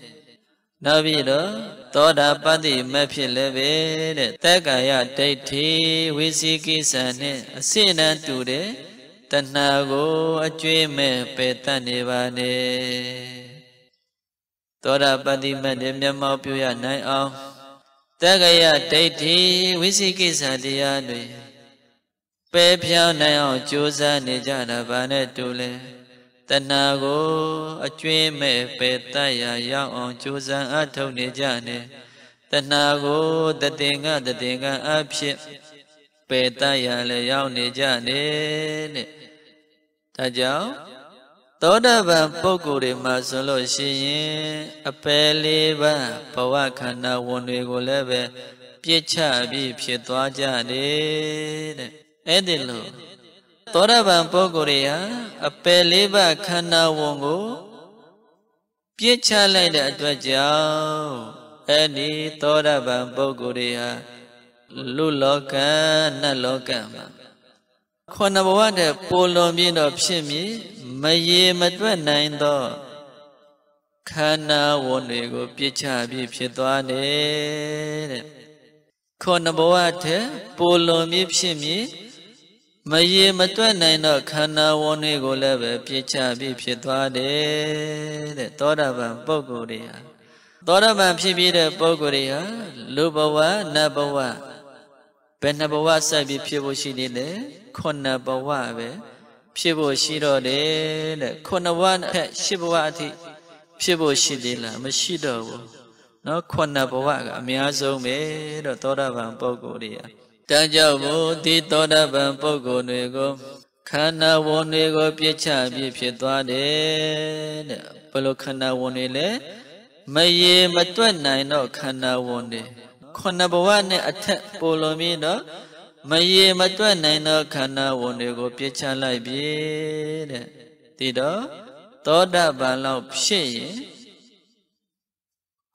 နောက်ပြီးတော့သောတာပတ္တိမဖြစ်လည်းပဲတဲ့တက္ကာယဒိဋ္ဌိဝိစီကိစ္စနဲ့အစိဏတူတဲ့တဏှာကိုအကျွေးမဲ့ပယ်တတ်နေပါနဲ့သောတာပတ္တိမတ်တည်းမျက်မှောက်ပြုရနိုင်အောင်တက္ကယဒိဋ္ဌိဝိသိကိစ္စတရားတွေပယ်ဖြောင်းနိုင်အောင်ကြိုးစားနေကြတာဗာနဲ့တူလေတဏှာကိုအကျွင်းမဲ့ပယ်တတ်ရာရောက်အောင်ကြိုးစားအထောက်နေကြနေတဏှာကိုတတင်ကတတင်ကအဖြစ်ပယ်တတ်ရာလည်းရောက်နေကြနေတဲ့ဒါကြောင့်သောတပန်ပုဂ္ဂိုလ်တွေမှာဆိုလို့ရှိရင်အပယ်လေးပါးဘဝခန္ဓာဝင်တွေကိုလည်းပဲပြစ်ချပြီးဖြစ်သွားကြတယ်တဲ့အဲ့ဒီလိုသောတပန်ပုဂ္ဂိုလ်တွေဟာအပယ်လေးပါးခန္ဓာဝင်ကိုပြစ်ချလိုက်တဲ့အတွက်ကြောင့်အဲ့ဒီသောတပန်ပုဂ္ဂိုလ်တွေဟာလူလောကနတ်လောကမှာခုနဘဝတဲ့ပိုလွန်ပြီးတော့ဖြစ်မည်မရေမတွက်နိုင်သောခန္ဓာဝန်တွေကိုပြစ်ချပြီးဖြစ်သွားနေတဲ့ခုနဘဝတဲ့ပိုလွန်ပြီးဖြစ်မည်မရေမတွက်နိုင်သောခန္ဓာဝန်တွေကိုလည်းပဲပြစ်ချပြီးဖြစ်သွားတယ်တဲ့သောတာပန်ပုဂ္ဂိုလ်တွေဟာသောတာပန်ဖြစ်ပြီးတဲ့ပုဂ္ဂိုလ်တွေဟာလူဘဝနတ်ဘဝဘယ်နှဘဝဆက်ပြီးဖြစ်ဖို့ရှိနေလဲခုနှစ်ဘဝပဲဖြစ်ဖို့ရှိတော့တယ်တဲ့ခုနှစ်ဘဝထက်ရှစ်ဘဝအထိဖြစ်ဖို့ရှိသေးလားမရှိတော့ဘူးเนาะခုနှစ်ဘဝကအများဆုံးပဲတော့သောတာပန်ပုဂ္ဂိုလ်တွေဟာတန်ကြောင့်မို့ဒီသောတာပန်ပုဂ္ဂိုလ်တွေကိုခန္ဓာဝန်တွေကိုပြစ်ချပြစ်ဖြစ်သွားတယ်တဲ့ဘလို့ခန္ဓာဝန်တွေလဲမရေမတွက်နိုင်တော့ခန္ဓာဝန်တွေခုနှစ်ဘဝနဲ့အထက်ပိုလွန်ပြီးတော့မရေမတွက်နိုင်သောခန္ဓာဝန်တွေကိုပြစ်ချလိုက်ပြီတဲ့ဒီတော့သောတာပန်လောက်ဖြစ်ရင်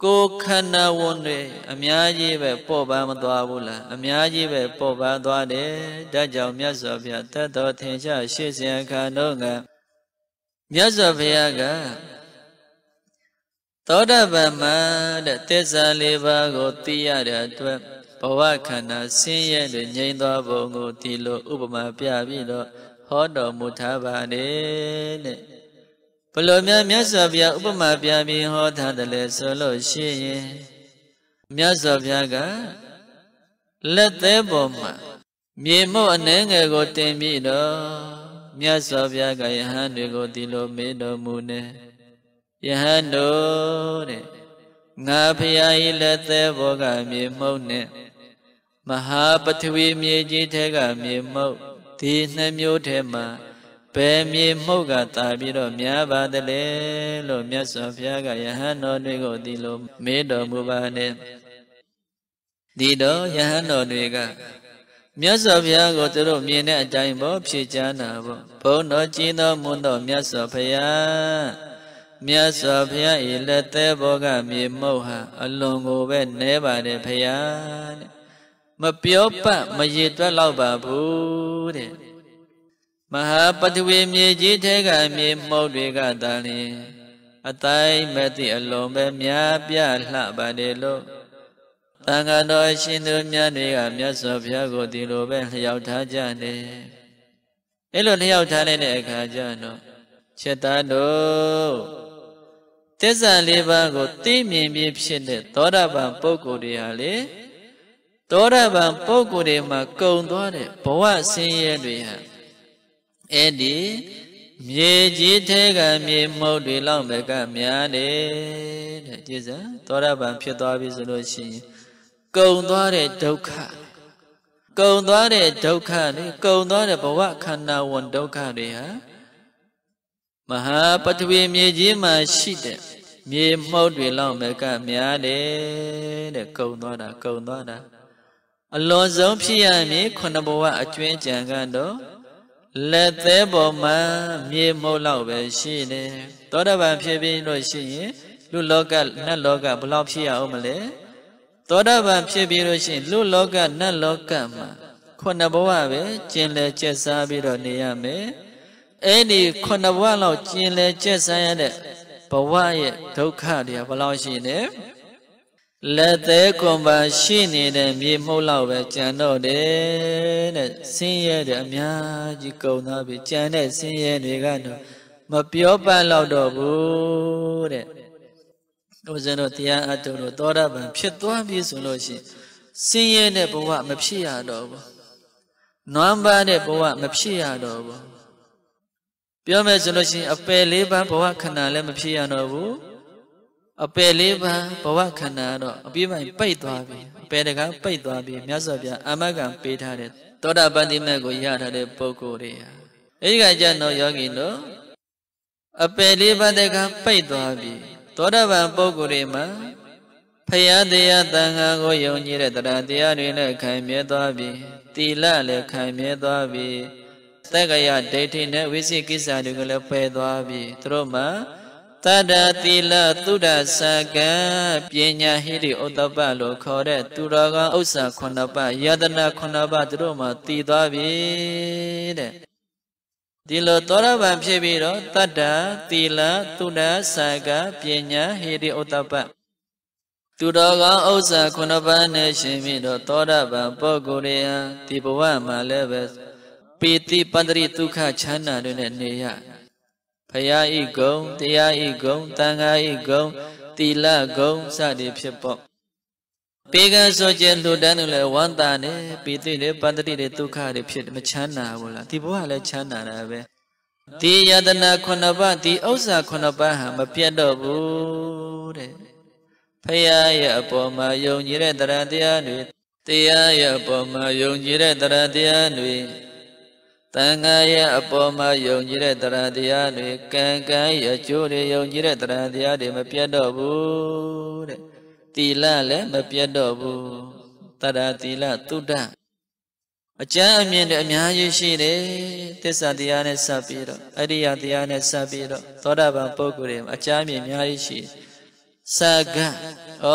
ကိုခန္ဓာဝန်တွေအများကြီးပဲပေါ်ပန်းမသွားဘူးလားအများကြီးပဲပေါ်ပန်းသွားတယ်ဒါကြောင့်မြတ်စွာဘုရားတတ်တော်ထင်ရှားရှေ့စဉ်အခါတော့ကမြတ်စွာဘုရားကသောတာပန်မှာတဲ့တစ္ဆာလေးပါးကိုသိရတဲ့အတွက်ဘဝခန္ဓာဆင်းရဲတဲ့ငြိမ်းသောဘုံကိုဒီလိုဥပမာပြပြီးတော့ဟောတော်မူထားပါတယ်တဲ့ဘလို့များမြတ်စွာဘုရားဥပမာပြပြီး ဟောထားတယ်လဲဆိုလို့ရှိရင်မြတ်စွာဘုရားကလက်သေးပေါ်မှာမြေမုတ်အနှဲငယ်ကိုတင်ပြီးတော့မြတ်စွာဘုရားကယဟန်တွေကိုဒီလိုမေးတော်မူနေယဟန်တို့တဲ့ငါဖရာဤလက်သေးဘောကမြေမုတ်နဲ့မဟာပထဝီမြေကြီးထဲကမြေမုတ်ဒီနှစ်မျိုးထဲမှာဘယ်မြေမုတ်ကတာပြီးတော့များပါသလဲလို့မြတ်စွာဘုရားကယဟန်တော်တွေကိုဒီလိုမေးတော်မူပါနဲ့ဒီတော့ယဟန်တော်တွေကမြတ်စွာဘုရားကိုသူတို့မြင်တဲ့အတိုင်းပေါ်ဖြေချမ်းတာပေါ့ဘုံတော်ကျင်းတော်မွန်တော်မြတ်စွာဘုရားမြတ်စွာဘုရားဤလက်သေးဘောကမြေမုတ်ဟာ အလွန်ကိုပဲနဲပါတယ်ဘုရားတဲ့မပြောပတ်မရည်တွက်လောက်ပါဘူးတဲ့မဟာပထဝီမြေကြီးထဲကမြေမှုန့်တွေကတန်လျင်အတိုင်းမဲ့သည့်အလုံးပဲများပြလှပါတယ်လို့တန်ခါတော်ရှင်သူမြတ်တွေကမြတ်စွာဘုရားကိုဒီလိုပဲလျှောက်ထားကြတယ်အဲ့လိုလျှောက်ထားတဲ့အခါကျတော့ချက်သားတို့သစ္စာလေးပါးကိုသိမြင်ပြီးဖြစ်တဲ့သောတာပန်ပုဂ္ဂိုလ်တွေဟာလေသောတာပန်ပုဂ္ဂိုလ်တွေမှာကုံသွားတဲ့ဘဝဆင်းရဲတွေဟာအဲ့ဒီမြေကြီးထဲကမြေမှုတ်တွေလောက်ပဲကများတယ်တဲ့ကျေစံသောတာပန်ဖြစ်သွားပြီဆိုလို့ရှိရင်ကုံသွားတဲ့ဒုက္ခကုံသွားတဲ့ဒုက္ခတွေကုံသွားတဲ့ဘဝခန္ဓာဝန်ဒုက္ခတွေဟာမဟာပထဝီမြေကြီးမှာရှိတဲ့မြေမှုတ်တွေလောက်ပဲကများတယ်တဲ့ကုံသွားတာကုံသွားတာအလွန်ဆုံးဖြစ်ရမည်ခုနှစ်ဘဝအကျွင်းကြံကတော့လက်သေးပေါ်မှာမြေမုတ်လောက်ပဲရှိနေသောတပန်ဖြစ်ပြီးလို့ရှိရင်လူလောကနတ်လောကဘလောက်ဖြစ်ရအောင်မလဲသောတပန်ဖြစ်ပြီးလို့ရှိရင်လူလောကနတ်လောကမှာခုနှစ်ဘဝပဲကျင်လည်ကျက်စားပြီးတော့နေရမယ်အဲ့ဒီခုနှစ်ဘဝလောက်ကျင်လည်ကျက်စားရတဲ့ဘဝရဲ့ဒုက္ခတွေကဘလောက်ရှိနေလဲလက်သေးကွန်ပါရှိနေတဲ့မြေမှုတ်လောက်ပဲကြံတော့တယ်တဲ့ဆင်းရဲတဲ့အများကြီးကုန်သွားပြီကြံတဲ့ဆင်းရဲတွေကတော့မပြောပန့်လောက်တော့ဘူးတဲ့ဦးဇင်းတို့တရားအတုတို့သောတာပန်ဖြစ်သွားပြီဆိုလို့ရှိရင်ဆင်းရဲတဲ့ဘဝမဖြစ်ရတော့ဘူးနွမ်းပါတဲ့ဘဝမဖြစ်ရတော့ဘူးပြောမယ်ဆိုလို့ရှိရင်အပယ်လေးပါးဘဝခန္ဓာလည်းမဖြစ်ရတော့ဘူးအပယ်လေးပါးဘဝခန္ဓာတော့အပြည့်ပိုင်ပိတ်သွားပြီအပယ်တကားပိတ်သွားပြီမြတ်စွာဘုရားအမကံပေးထားတဲ့သောတာပန်တိမေကိုရထားတဲ့ပုဂ္ဂိုလ်တွေဟာအဲဒီကကြတော့ယောဂီတို့အပယ်လေးပါးတကားပိတ်သွားပြီသောတာပန်ပုဂ္ဂိုလ်တွေမှာဖယတရားတန်ခါကိုယုံကြည်တဲ့တရားတရားတွေနဲ့ခံမြဲသွားပြီတိလလည်းခံမြဲသွားပြီသက္ကယဒိဋ္ဌိနဲ့ဝိသိကိစ္စတွေကိုလည်းပယ်သွားပြီသူတို့မှာတတသီလသုဒ္ဓစကံပညာဟိရိဥတ္တပလို့ခေါ်တဲ့သူတော်ကောင်းဥစ္စာ9ပါးယတနာ9ပါးသူတို့မှာတည်သွားပြီတဲ့ဒီလိုသောရပန်ဖြစ်ပြီးတော့တတ္တသီလသုဒ္ဓစကံပညာဟိရိဥတ္တပသူတော်ကောင်းဥစ္စာ9ပါးနဲ့ရှင်ပြီးတော့သောရပန်ပုဂ္ဂိုလ်ရာဒီဘဝမှာလည်းပဲပိတိပန္တိဒုက္ခချမ်းသာတွေနဲ့နေရဖရာဤဂုံတရားဤဂုံတန်ခါဤဂုံတိလဂုံစသည်ဖြစ်ပေါ့ပေကံဆိုခြင်းလှူဒန်းလို့လဲဝမ်းသာနေပိတိနဲ့ပန္တိနဲ့ဒုက္ခတွေဖြစ် မချမ်းသာဘူးလားဒီဘဝလည်းချမ်းသာတာပဲဒီယတနာခုနှစ်ပါးဒီဥစ္စာခုနှစ်ပါးဟာမပြတ်တော့ဘူးတဲ့ဖရာရဲ့အပေါ်မှာယုံကြည်တဲ့တရားတရားတွေတရားရဲ့အပေါ်မှာယုံကြည်တဲ့တရားတရားတွေတန်ခါရဲ့အပေါ်မှာယုံကြည်တဲ့တရားတရားတွေကံကံရဲ့အကျိုးတွေယုံကြည်တဲ့တရားတရားတွေမပြတ်တော့ဘူးတဲ့တီလလည်းမပြတ်တော့ဘူးတရတီလသုဒ္ဓအကျမ်းအမြင်တွေအများကြီးရှိတယ်သစ္စာတရားနဲ့စပ်ပြီးတော့အရိယတရားနဲ့စပ်ပြီးတော့သောတာပန်ပုဂ္ဂိုလ်တွေအကျမ်းအမြင်အများကြီးရှိစာကဩ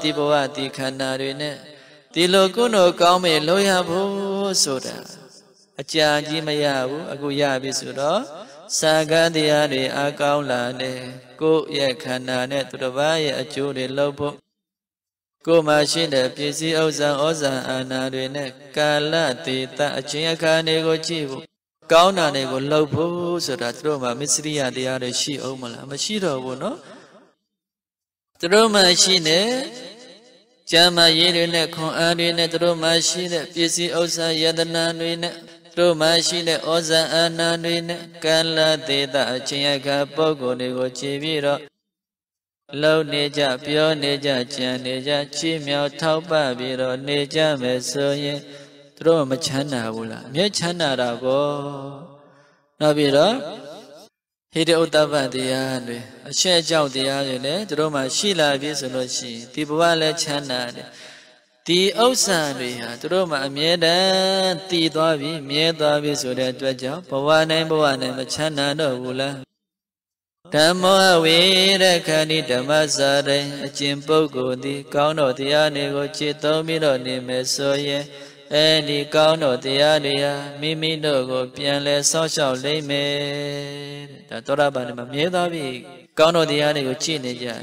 ဒီဘဝဒီခန္ဓာတွေနဲ့ဒီလိုကုသိုလ်ကောင်းမယ်လို့ရဖို့ဆိုတာအကြံကြီးမရဘူးအခုရပြီဆိုတော့စာကတရားတွေအကောင်းလာတယ်ကိုယ့်ရဲ့ခန္ဓာနဲ့သူတစ်ပါးရဲ့အကျိုးတွေလှုပ်ဖို့ကိုယ်မှာရှိတဲ့ပစ္စည်းဥစ္စာဩဇာအာဏာတွေနဲ့ကာလတေတအချင်းအခါတွေကိုကြည့်ဖို့ကောင်းတာတွေကိုလှုပ်ဖို့ဆိုတာသူတို့မှာမစ္စရိယတရားတွေရှိအောင်မလားမရှိတော့ဘူးနော်သူတို့မှာရှိနေကျမ်းမာရေးတွေနဲ့ခွန်အားတွေနဲ့သူတို့မှာရှိတဲ့ပစ္စည်းဥစ္စာယတနာတွေနဲ့တို့မှရှိတဲ့ဩဇာအာဏာတွေနဲ့ကံလာသေးတာအချင်းအခါပုဂ္ဂိုလ်တွေကို ခြေပြီးတော့လုံနေကြပြောနေကြကြံနေကြချီးမြှောက်ထောက်ပပြီးတော့နေကြမယ်ဆိုရင်တို့မချမ်းသာဘူးလားမြဲချမ်းသာတာကိုနောက်ပြီးတော့ဟိတဥတ္တပတရားတွေအချက်အကျောက်တရားတွေလည်းတို့မှရှိလာပြီဆိုလို့ရှိရင်ဒီဘဝလည်းချမ်းသာတယ်ဒီဥစ္စာတွေဟာသူတို့မှာအမြဲတမ်းတည်သွားပြီမြဲသွားပြီဆိုတဲ့အတွက်ကြောင့်ဘဝနိုင်ဘဝနိုင်မချမ်းသာတော့ဘူးလားဓမ္မဝေရခဏိဓမ္မစာရိအကျင့်ပုဂ္ဂိုလ်သည်ကောင်းတော်တရားတွေကိုခြေသုံးပြီးတော့နေမယ်ဆိုရင်အဲဒီကောင်းတော်တရားတွေဟာမိမိတို့ကို ပြန်လဲဆောက်ရှောက်လိမ့်မယ်တဲ့ဒါသောတာပန်မှာမြဲသွားပြီကောင်းတော်တရားတွေကိုကြည့်နေကြတယ်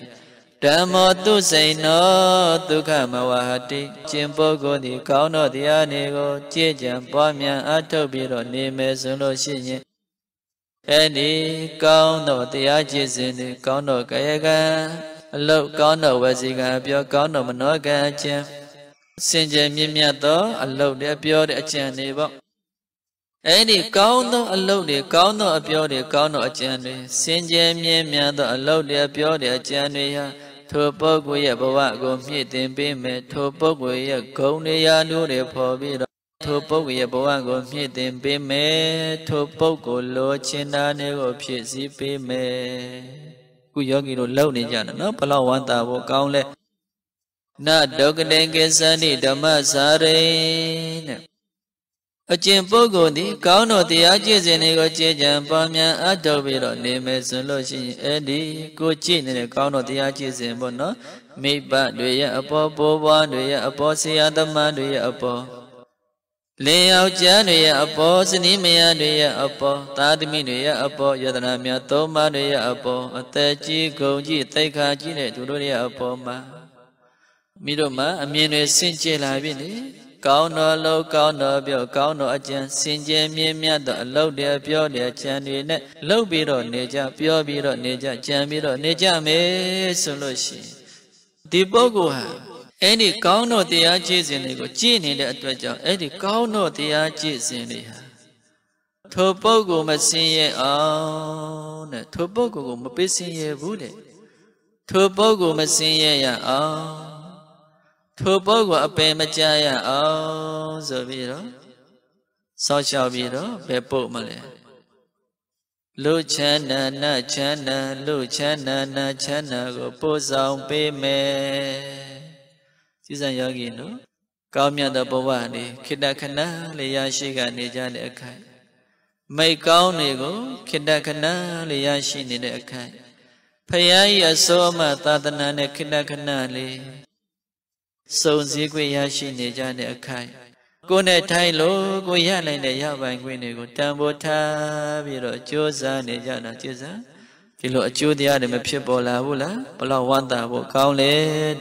ဓမ္မောသူစိန်နောဒုက္ခမဝဟတိကျင့်ပုဂ္ဂိုလ်သည်ကောင်းသောတရားနေကိုကြည်ကြံပွားများအထောက်ပြီးတော့နေမယ်ဆိုလို့ရှိရင်အဲ့ဒီကောင်းသောတရားကျင့်စဉ်တွေကောင်းသောကာယကံအလုတ်ကောင်းသောဝစီကံပြောကောင်းသောမနောကံအကျင့်စင်ကြယ်မြင့်မြတ်သောအလုတ်တွေပြောတဲ့အကျင့်တွေပေါ့အဲ့ဒီကောင်းသော အလုပ်တွေကောင်းသော အပြောတွေကောင်းသောအကျင့်တွေစင်ကြယ်မြင့်မြတ်သောအလုပ်တွေပြောတဲ့အကျင့်တွေဟာထိုပုဂ္ဂိုလ်ရဲ့ဘဝကိုမြင့်တင်ပေးမယ်ထိုပုဂ္ဂိုလ်ရဲ့ဂုဏ်တရားမျိုးတွေဖော်ပြီးတော့ထိုပုဂ္ဂိုလ်ရဲ့ဘဝကိုမြင့်တင်ပေးမယ်ထိုပုဂ္ဂိုလ်လိုချင်တာတွေကိုဖြည့်ဆည်းပေးမယ်ခုယောဂီတို့လောက်နေကြတယ်နော်ဘလောက်ဝမ်းသာဖို့ကောင်းလဲနဒုက္ကတေကိသန္တိဓမ္မစာရိတဲ့အကျင့်ပုဂ္ဂိုလ်သည်ကောင်းတော်တရားကျင့်စဉ်တွေကိုကြည်ကြံပွားများအထောက်ပြီးတော့နေမယ်ဆိုလို့ရှိရင်အဲ့ဒီကိုကြည့်နေတဲ့ကောင်းတော်တရားကျင့်စဉ်ပေါ့နော်မိဘတွေရဲ့အပေါ်ဘိုးဘွားတွေရဲ့အပေါ်ဆရာသမားတွေရဲ့အပေါ်လင်ယောက်ျားတွေရဲ့အပေါ်စနီးမယားတွေရဲ့အပေါ်သာသမီတွေရဲ့အပေါ်ယတနာများသုံးပါးတွေရဲ့အပေါ်အသက်ကြီးဂုံကြီးသိခါကြီးတဲ့သူတို့ရဲ့အပေါ်မှာမိတို့မှာအမြင်တွေစင့်ကြယ်လာပြီလေကောင်းတော်လုံကောင်းတော်ပြော ကောင်းတော်အကျင့်စင်ကြယ်မြင့်မြတ်သောအလုပ်တွေပြောတွေကြံတွေနဲ့လှုပ်ပြီးတော့နေကြပြောပြီးတော့နေကြကြံပြီးတော့နေကြမယ်ဆိုလို့ရှိရင်ဒီပုဂ္ဂိုလ်ဟာအဲ့ဒီကောင်းတော်တရားကျင့်စဉ်တွေကိုကျင့်နေတဲ့အတွက်ကြောင့်အဲ့ဒီကောင်းတော်တရားကျင့်စဉ်တွေဟာထိုပုဂ္ဂိုလ်မစင်ရဲ့အောင်တဲ့ထိုပုဂ္ဂိုလ်ကိုမပစ်စင်ရဘူးတဲ့ထိုပုဂ္ဂိုလ်မစင်ရဲ့ရအောင်ထိုပုဂ္ဂိုလ်အပင်မကြရအောင်ဆိုပြီးတော့ဆောက်ရှောက်ပြီးတော့ပဲပို့မလဲလူချမ်းနာနာချမ်းနာလူချမ်းနာနာချမ်းနာကို ပို့ဆောင်ပေးမယ်ကျူးစံယောဂီတို့ကောင်းမြတ်သောဘဝနေခိတ္တခဏလေးရရှိကနေကြတဲ့အခိုက်မိတ်ကောင်းတွေကိုခိတ္တခဏလေးရရှိနေတဲ့အခိုက်ဖယားကြီးအစိုးအမသာသနာနဲ့ခိတ္တခဏလေးစုံစည်းခွင့်ရရှိနေကြတဲ့အခိုင်ကိုယ်နဲ့ထိုင်လို့ကိုရနိုင်တဲ့ရပိုင်ခွင့်တွေကိုတန်ဖိုးထားပြီးတော့ကြိုးစားနေကြတာကျေးဇူးဒီလိုအကျိုးတရားတွေမဖြစ်ပေါ်လာဘူးလားဘလောက်ဝမ်းသာဖို့ကောင်းလဲ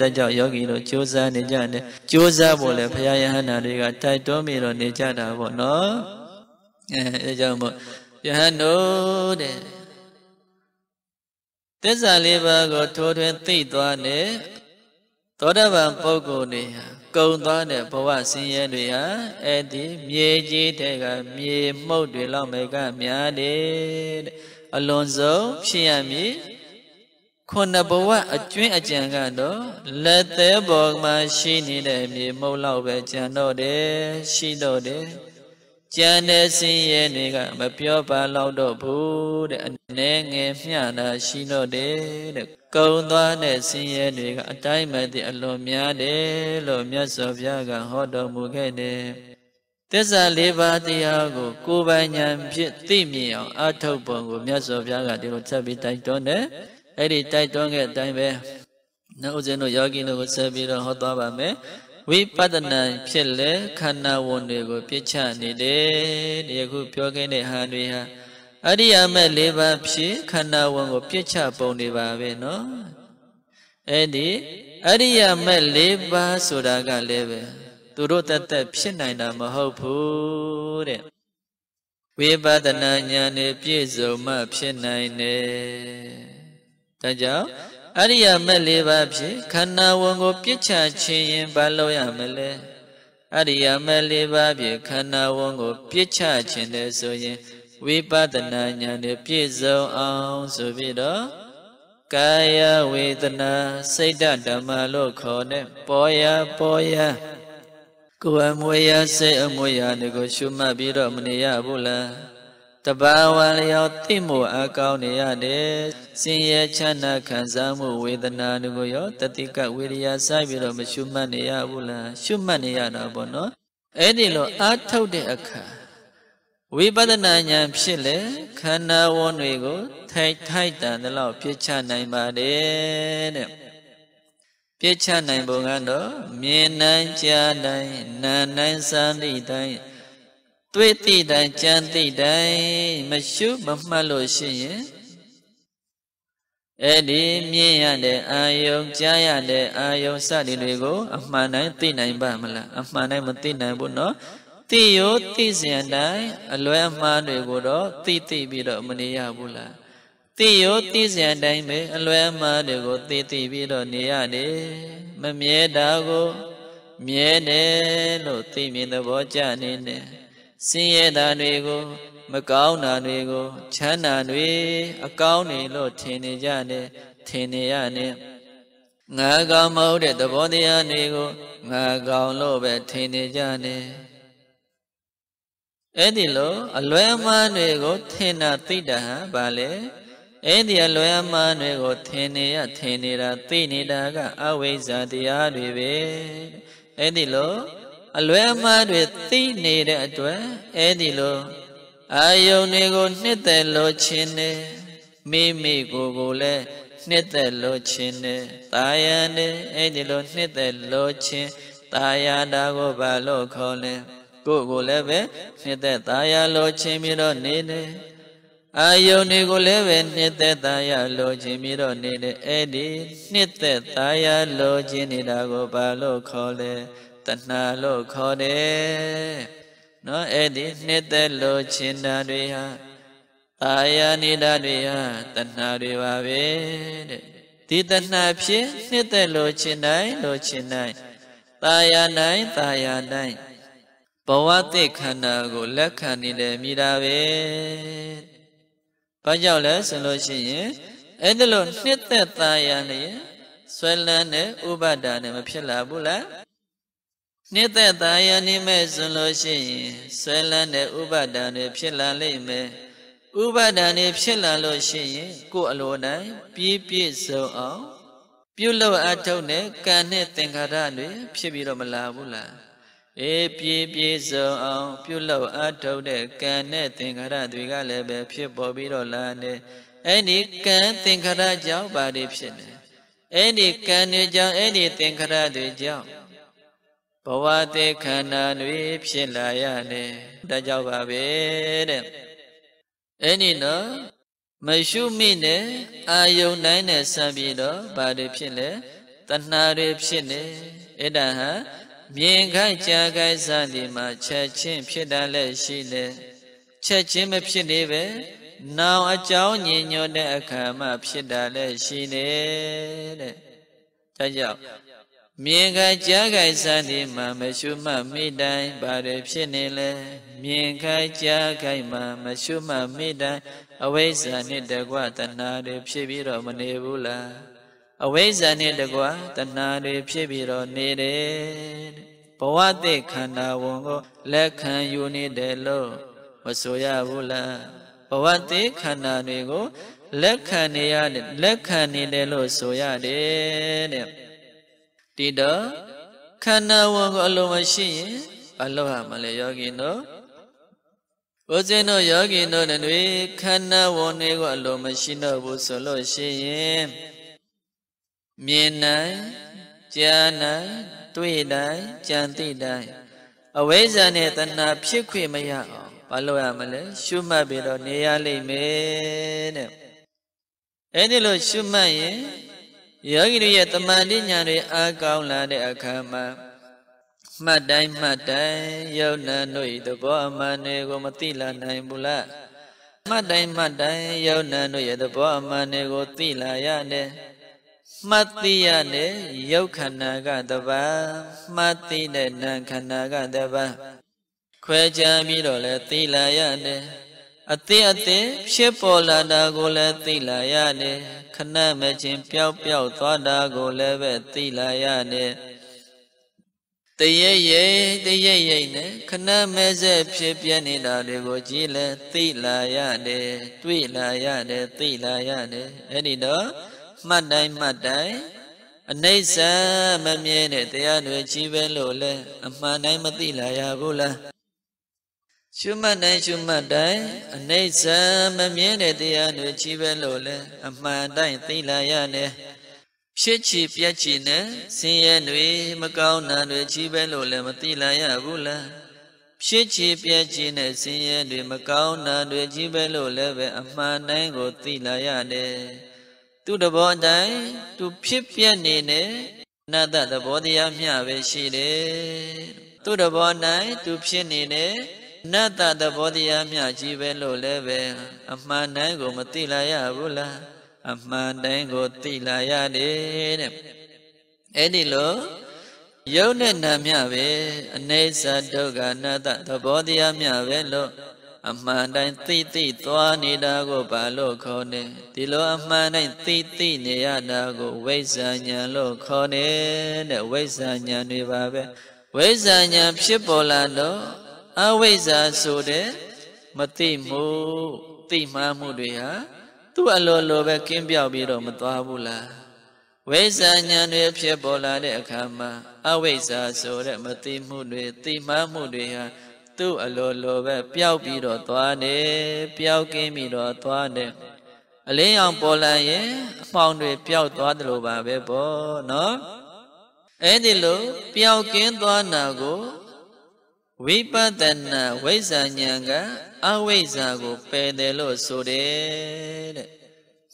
ဒါကြောင့်ယောဂီတို့ကြိုးစားနေကြတယ်ကြိုးစားဖို့လေဘုရားယဟန္တာတွေကတိုက်တွန်းပြီးတော့နေကြတာပေါ့နော်အဲအဲကြောင့်မို့ယဟန်တို့တဲ့သစ္စာလေးပါးကို ထိုးထွင်းသိသွားတဲ့သောတပန်ပုဂ္ဂိုလ်တွေဟာကုံသွားတဲ့ဘဝဆင်းရဲတွေဟာအဲ့ဒီမြေကြီးတဲ့ကမြေမှုတ်တွေလောက်မဲ့ကများတယ်တဲ့အလွန်ဆုံးဖြစ်ရမည်ခုနှစ်ဘဝအကျွင်းအကြံကတော့လက်သေးပေါ်မှာရှိနေတဲ့မြေမှုတ်လောက်ပဲကြံတော့တယ်ရှိတော့တယ်ကြံတဲ့ဆင်းရဲတွေကမပြောပါလောက်တော့ဘူးတဲ့အနည်းငယ်မျှတာရှိတော့တယ်တဲ့ကုံသွားတဲ့ဆင်းရဲတွေကအတိုင်းမသိအလွန်များတယ်လို့မြတ်စွာဘုရားကဟောတော်မူခဲ့တယ်။သစ္စာလေးပါးတရားကိုကိုယ်ပိုင်ဉာဏ်ဖြင့်သိမြင်အောင်အထောက်ပုံကိုမြတ်စွာဘုရားကဒီလိုချက်ပြီးတိုက်တွန်းတယ်။အဲ့ဒီတိုက်တွန်းခဲ့တဲ့အတိုင်းပဲနောက်ဦးဇင်းတို့ယောဂီတို့ကိုဆက်ပြီးတော့ဟောသွားပါမယ်။ဝိပဿနာဖြစ်လေခန္ဓာဝင်တွေကိုပြစ်ချနေတယ်။ဒီအခုပြောခဲ့တဲ့ဟာတွေဟာအရိယာမဲ့၄ပါးဖြင့်ခန္ဓာဝန်ကို ပြစ်ချပုံနေပါပဲနော်အဲ့ဒီအရိယာမဲ့၄ပါးဆိုတာကလည်းပဲသူတို့တသက်ဖြစ်နိုင်တာမဟုတ်ဘူးတဲ့ဝိပဿနာဉာဏ်နဲ့ပြည့်စုံမှဖြစ်နိုင်တယ်ဒါကြောင့်အရိယာမဲ့၄ပါးဖြင့်ခန္ဓာဝန်ကိုပြစ်ချခြင်းရင်ဘာလို့ရမလဲအရိယာမဲ့၄ပါးဖြင့်ခန္ဓာဝန်ကိုပြစ်ချခြင်းတယ်ဆိုရင်ဝိပဿနာဉာဏ်နဲ့ပြည့်စုံအောင်ဆိုပြီးတော့ကာယဝေဒနာစိတ်ဓမ္မလို့ခေါ်တဲ့ပေါ်ရပေါ်ရကိုယ်အမွေရစိတ်အမွေရတွေကိုရှုမှတ်ပြီးတော့မနေရဘူးလားတဘာဝလျောသိမှုအကောင်းနေရတယ်စင်ရချမ်းသာခံစားမှုဝေဒနာတွေကိုရောတတိကဝေရိယစိုက်ပြီးတော့မရှုမှတ်နေရဘူးလားရှုမှတ်နေရတာပေါ့နော်အဲ့ဒီလိုအားထုတ်တဲ့အခါဝိပဿနာဉာဏ်ဖြစ်လေခန္ဓာဝန်တွေကို ထိုက်ထိုက်တန်သလောက်ပြစ်ချနိုင်ပါတယ်တဲ့ပြစ်ချနိုင်ပုံကတော့မြင်နိုင်ကြားနိုင်နားနိုင်စားသည့်တိုင်းတွေ့သည့်တိုင်းကြံသည့်တိုင်းမရှုမမှတ်လို့ရှိရင်အဲ့ဒီမြင်ရတဲ့အာယုံကြားရတဲ့အာယုံစသည်တွေကို အမှန်တိုင်းသိနိုင်ပါမလားအမှန်တိုင်းမသိနိုင်ဘူးเนาะသိရောသိစဉ်အတိုင်းအလွဲအမှားတွေကိုတော့သိသိပြီးတော့မနေရဘူးလားသိရောသိစဉ်အတိုင်းပဲအလွဲအမှားတွေကိုသိသိပြီးတော့နေရတယ်မမြဲတာကို မြဲတယ်လို့သိမြင်သဘောကျနေတယ်စင်းရဲတာတွေကို မကောင်းတာတွေကိုချမ်းသာတွေ အကောင်းတွေလို့ထင်နေကြတယ်ထင်နေရတယ်ငါကောင်မဟုတ်တဲ့သဘောတရားတွေကိုငါကောင်လို့ပဲထင်နေကြတယ်အဲ့ဒီလို အလွဲမှန်းတွေကိုထင်တာသိတာဟာဘာလဲအဲ့ဒီအလွဲမှန်းတွေကိုထင်နေရထင်နေတာသိနေတာက အဝိဇ္ဇာတရားတွေပဲအဲ့ဒီလို အလွဲမှန်းတွေသိနေတဲ့အတွက်အဲ့ဒီလိုအာယုန်တွေကို နှစ်သက်လို့ခြင်းနေမိမိကိုယ်ကိုလည်းနှစ်သက်လို့ခြင်းနဲ့တာယံနဲ့အဲ့ဒီလိုနှစ်သက်လို့ခြင်းတာယာတာကိုဘာလို့ခေါ်လဲကိုယ်ကိုလည်းပဲနှစ်သက်သာယာလိုခြင်းပြီးတော့နေတယ်အာယုန်တွေကိုလည်းပဲနှစ်သက်သာယာလိုခြင်းပြီးတော့နေတယ်အဲ့ဒီနှစ်သက်သာယာလိုခြင်းနေတာကိုဘာလို့ခေါ်လဲတဏှာလို့ခေါ်တယ်နော်အဲ့ဒီနှစ်သက်လိုခြင်းတာတွေဟာအာယာနေတာတွေဟာတဏှာတွေပါပဲတဲ့ဒီတဏှာဖြစ်နှစ်သက်လိုခြင်းတိုင်းလိုခြင်းတိုင်းတာယာနိုင်တာယာနိုင်ဘဝတိခန္ဓာကိုလက်ခံနေတယ်မိတာပဲဘာကြောင့်လဲဆိုလို့ရှိရင်အဲ့ဒါလို့နှစ်သက်သားရနေဆွဲလန်းတဲ့ဥပါဒာနဲ့မဖြစ်လာဘူးလားနှစ်သက်သားရနေမဲ့ဆိုလို့ရှိရင်ဆွဲလန်းတဲ့ဥပါဒာနဲ့ဖြစ်လာလိမ့်မယ်ဥပါဒာနဲ့ဖြစ်လာလို့ရှိရင်ကိုယ်အလိုတိုင်းပြည့်ပြည့်စုံအောင်ပြုလုပ်အထောက်နဲ့ကံနဲ့သင်္ခါရတွေဖြစ်ပြီးတော့မလာဘူးလားအေးပြေပြေဆုံးအောင်ပြုလုပ်အထုတ်တဲ့ကံနဲ့သင်္ခါရတွေကလည်းပဲဖြစ်ပေါ်ပြီးတော့လာနေအဲ့ဒီကံသင်္ခါရကြောင့်ပါတွေဖြစ်နေအဲ့ဒီကံတွေကြောင့်အဲ့ဒီသင်္ခါရတွေကြောင့်ဘဝတေခန္ဓာတွေဖြစ်လာရတယ်ဒါကြောင့်ပါပဲတဲ့အဲ့ဒီနော်မရှုမိနဲ့အာယုန်တိုင်းနဲ့ဆက်ပြီးတော့ဘာတွေဖြစ်လဲတဏှာတွေဖြစ်နေအဲ့ဒါဟာမြင်ခိုက်ကြာခိုက်စသည်မှာ ချက်ချင်းဖြစ်တာလည်းရှိလေချက်ချင်းမဖြစ်သေးပဲနောင်အကြောင်းညင်ညွတ်တဲ့အခါမှ ဖြစ်တာလည်းရှိနေတဲ့ဒါကြောင့်မြင်ခိုက်ကြားခိုက်စသည်မှာ မရှုမှတ်မိတိုင်းဘာတွေဖြစ်နေလဲမြင်ခိုက်ကြားခိုက်မှာမရှုမှတ်မိတိုင်းအဝိဇ္ဇာနဲ့တကွတဏှာတွေဖြစ်ပြီးတော့မနေဘူးလားအဝိဇ္ဇာနဲ့တကွာတဏှာတွေဖြစ်ပြီးတော့နေတယ်ဘဝတိခန္ဓာဝန်ကိုလက်ခံယူနေတယ်လို့မဆိုရဘူးလားဘဝတိခန္ဓာတွေကိုလက်ခံနေရလက်ခံနေတယ်လို့ဆိုရတယ်တဲ့တိတော့ခန္ဓာဝန်ကိုအလိုမရှိရင်အလိုဟာမလဲယောဂီတို့ဘုဇင်းတို့ယောဂီတို့တွေခန္ဓာဝန်တွေကိုအလိုမရှိတော့ဘူးဆိုလို့ရှိရင်မြင်နိုင်ကြားနိုင် တွေ့နိုင်ကြံသိနိုင်အဝိဇ္ဇာနဲ့တဏှာဖြစ်ခွေမရအောင်ဘာလို့ရမလဲရှုမှတ်ပြီးတော့နေရလိမ့်မယ်တဲ့အဲ့ဒီလိုရှုမှတ်ရင်ယောဂီတို့ရဲ့တမန်တိညာတွေအားကောင်းလာတဲ့အခါမှာမှတ်တိုင်းမှတ်တိုင်းယုံနာတို့ဤသဘောအမှန်တွေကိုမသိလာနိုင်ဘူးလားမှတ်တိုင်းမှတ်တိုင်းယုံနာတို့ရဲ့သဘောအမှန်တွေကို သိလာရတယ်မှတ်သိရတဲ့ရုပ်ခန္ဓာကတပါမှတ်သိတဲ့နာမ်ခန္ဓာကတပါခွဲခြားပြီးတော့လဲသိလာရတယ်အသင်အသင်ဖြစ်ပေါ်လာတာကိုလည်းသိလာရတယ်ခဏမချင်းပျောက်ပျောက်သွားတာကိုလည်းပဲသိလာရတယ်တရိပ်ရိပ်တရိပ်ရိပ်နဲ့ခဏမဲဆက်ဖြစ်ပြနေတာတွေကိုကြည့်လဲသိလာရတယ်တွေ့လာရတယ်သိလာရတယ်အဲ့ဒီတော့မှတ်တိုင်းမှတ်တိုင်းအနိစ္စမမြဲတဲ့တရားတွေကြီးပဲလို့လဲအမှန်တိုင်းမသိလာရဘူးလားရှုမှတ်တိုင်းရှုမှတ်တိုင်းအနိစ္စမမြဲတဲ့တရားတွေကြီးပဲလို့လဲအမှန်တိုင်းသိလာရတယ်ဖြစ်ချီပြက်ချီနဲ့ဆင်းရဲတွေမကောင်းတာတွေကြီးပဲလို့လည်းမသိလာရဘူးလားဖြစ်ချီပြက်ချီနဲ့ဆင်းရဲတွေမကောင်းတာတွေကြီးပဲလို့လည်းပဲအမှန်တိုင်းကိုသိလာရတယ်သူ့တဘောတိုင်သူဖြစ်ပြက်နေနဲ့အနတ္တသဘောတရားမျှပဲရှိတယ်သူ့တဘောတိုင်သူဖြစ်နေနဲ့အနတ္တသဘောတရားမျှကြီးပဲလို့လည်းပဲအမှန်တိုင်းကိုမသိလာရဘူးလားအမှန်တိုင်းကိုသိလာရတယ်တဲ့အဲ့ဒီလိုယုံနဲ့နာမျှပဲအနေစာဒုက္ခအနတ္တသဘောတရားမျှပဲလို့အမှန်တိုင်းသိသိသွားနေတာကိုဘာလို့ခေါ်နေဒီလိုအမှန်တိုင်းသိသိနေရတာကိုဝိဇ္ဇာဉာဏ်လို့ခေါ်နေတဲ့ဝိဇ္ဇာဉာဏ်တွေပါပဲဝိဇ္ဇာဉာဏ်ဖြစ်ပေါ်လာတော့အဝိဇ္ဇာဆိုတဲ့မသိမှုသိမှမှုတွေဟာသူ့အလိုလိုပဲကင်းပြောက်ပြီးတော့မသွားဘူးလားဝိဇ္ဇာဉာဏ်တွေဖြစ်ပေါ်လာတဲ့အခါမှာအဝိဇ္ဇာဆိုတဲ့မသိမှုတွေသိမှမှုတွေဟာသူ့အလိုလိုပဲပျောက်ပြီးတော့သွားနေပျောက်ကင်းပြီးတော့သွားနေအလင်းရောင်ပေါ်လာရင်အပေါင်တွေပျောက်သွားတယ်လို့ပါပဲပေါ့နော်အဲ့ဒီလိုပျောက်ကင်းသွားနာကိုဝိပဿနာဝိဇ္ဇာဉာဏ်ကအဝိဇ္ဇာကိုပယ်တယ်လို့ဆိုတယ်တဲ့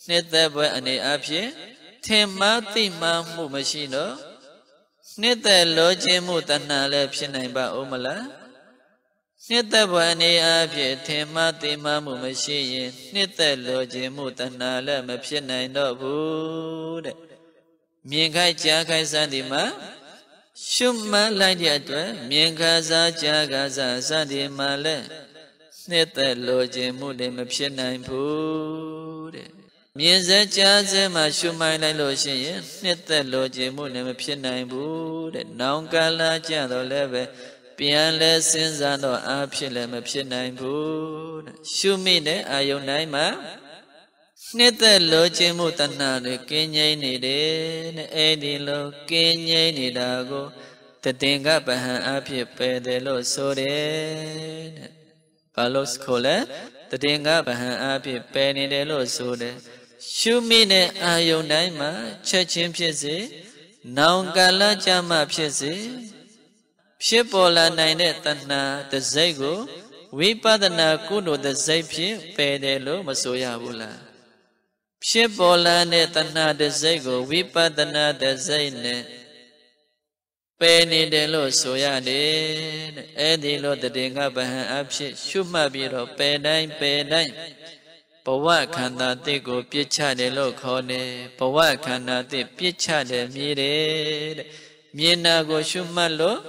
နှစ်သက်ပွဲအနေအဖြစ်ထင်မှားသိမှားမှုမရှိတော့နှစ်သက်လောခြင်းမှုတဏှာလည်းဖြစ်နိုင်ပါဦးမလားနှစ်သက်ဘဝနေအဖြစ်ထင်မှသိမှမှုမရှိရင်နှစ်သက်လိုခြင်းမှုတဏှာလည်းမဖြစ်နိုင်တော့ဘူးတဲ့မြင်ခိုက်ကြားခိုက်စသည်မှာရှုမှန်လိုက်တဲ့အတွက်မြင်ခါစားကြားခါစားစသည်မှာလည်းနှစ်သက်လိုခြင်းမှုလည်းမဖြစ်နိုင်ဘူးတဲ့မြင်စကြားစမှာရှုမှန်လိုက်လို့ရှိရင်နှစ်သက်လိုခြင်းမှုလည်းမဖြစ်နိုင်ဘူးတဲ့နောင်ကာလကြတော့လည်းပဲပြန်လဲစဉ်းစားတော့အာဖြစ်လည်းမဖြစ်နိုင်ဘူးတဲ့ရှုမိတဲ့အာယုန်တိုင်းမှာနှစ်သက်လိုချင်မှုတဏှာတွေကင်းငြိမ့်နေတယ်တဲ့အဲ့ဒီလိုကင်းငြိမ့်နေတာကိုတတင်ကပဟံအဖြစ်ပယ်တယ်လို့ဆိုတယ်တဲ့ဘာလို့ဆိုလဲတတင်ကပဟံအဖြစ်ပယ်နေတယ်လို့ဆိုတယ်ရှုမိတဲ့အာယုန်တိုင်းမှာချက်ချင်းဖြစ်စေနောင်ကာလကြမှာဖြစ်စေဖြစ်ပေါ်လာနိုင်တဲ့တဏှာတစိတ်ကိုဝိပဿနာကုသိုလ်တစိတ်ဖြင့်ပယ်တယ်လို့မဆိုရဘူးလားဖြစ်ပေါ်လာတဲ့တဏှာတစိတ်ကိုဝိပဿနာတစိတ်နဲ့ပယ်နေတယ်လို့ဆိုရတယ်တဲ့အဲ့ဒီလိုတည်ငါဗဟံအဖြစ်ရှုမှတ်ပြီးတော့ပယ်တိုင်းပယ်တိုင်းဘဝခန္ဓာတိကို ပြစ်ချတယ်လို့ခေါ်တယ်ဘဝခန္ဓာတိပြစ်ချတယ်မြည်တယ်တဲ့မြင်နာကို ရှုမှတ်လို့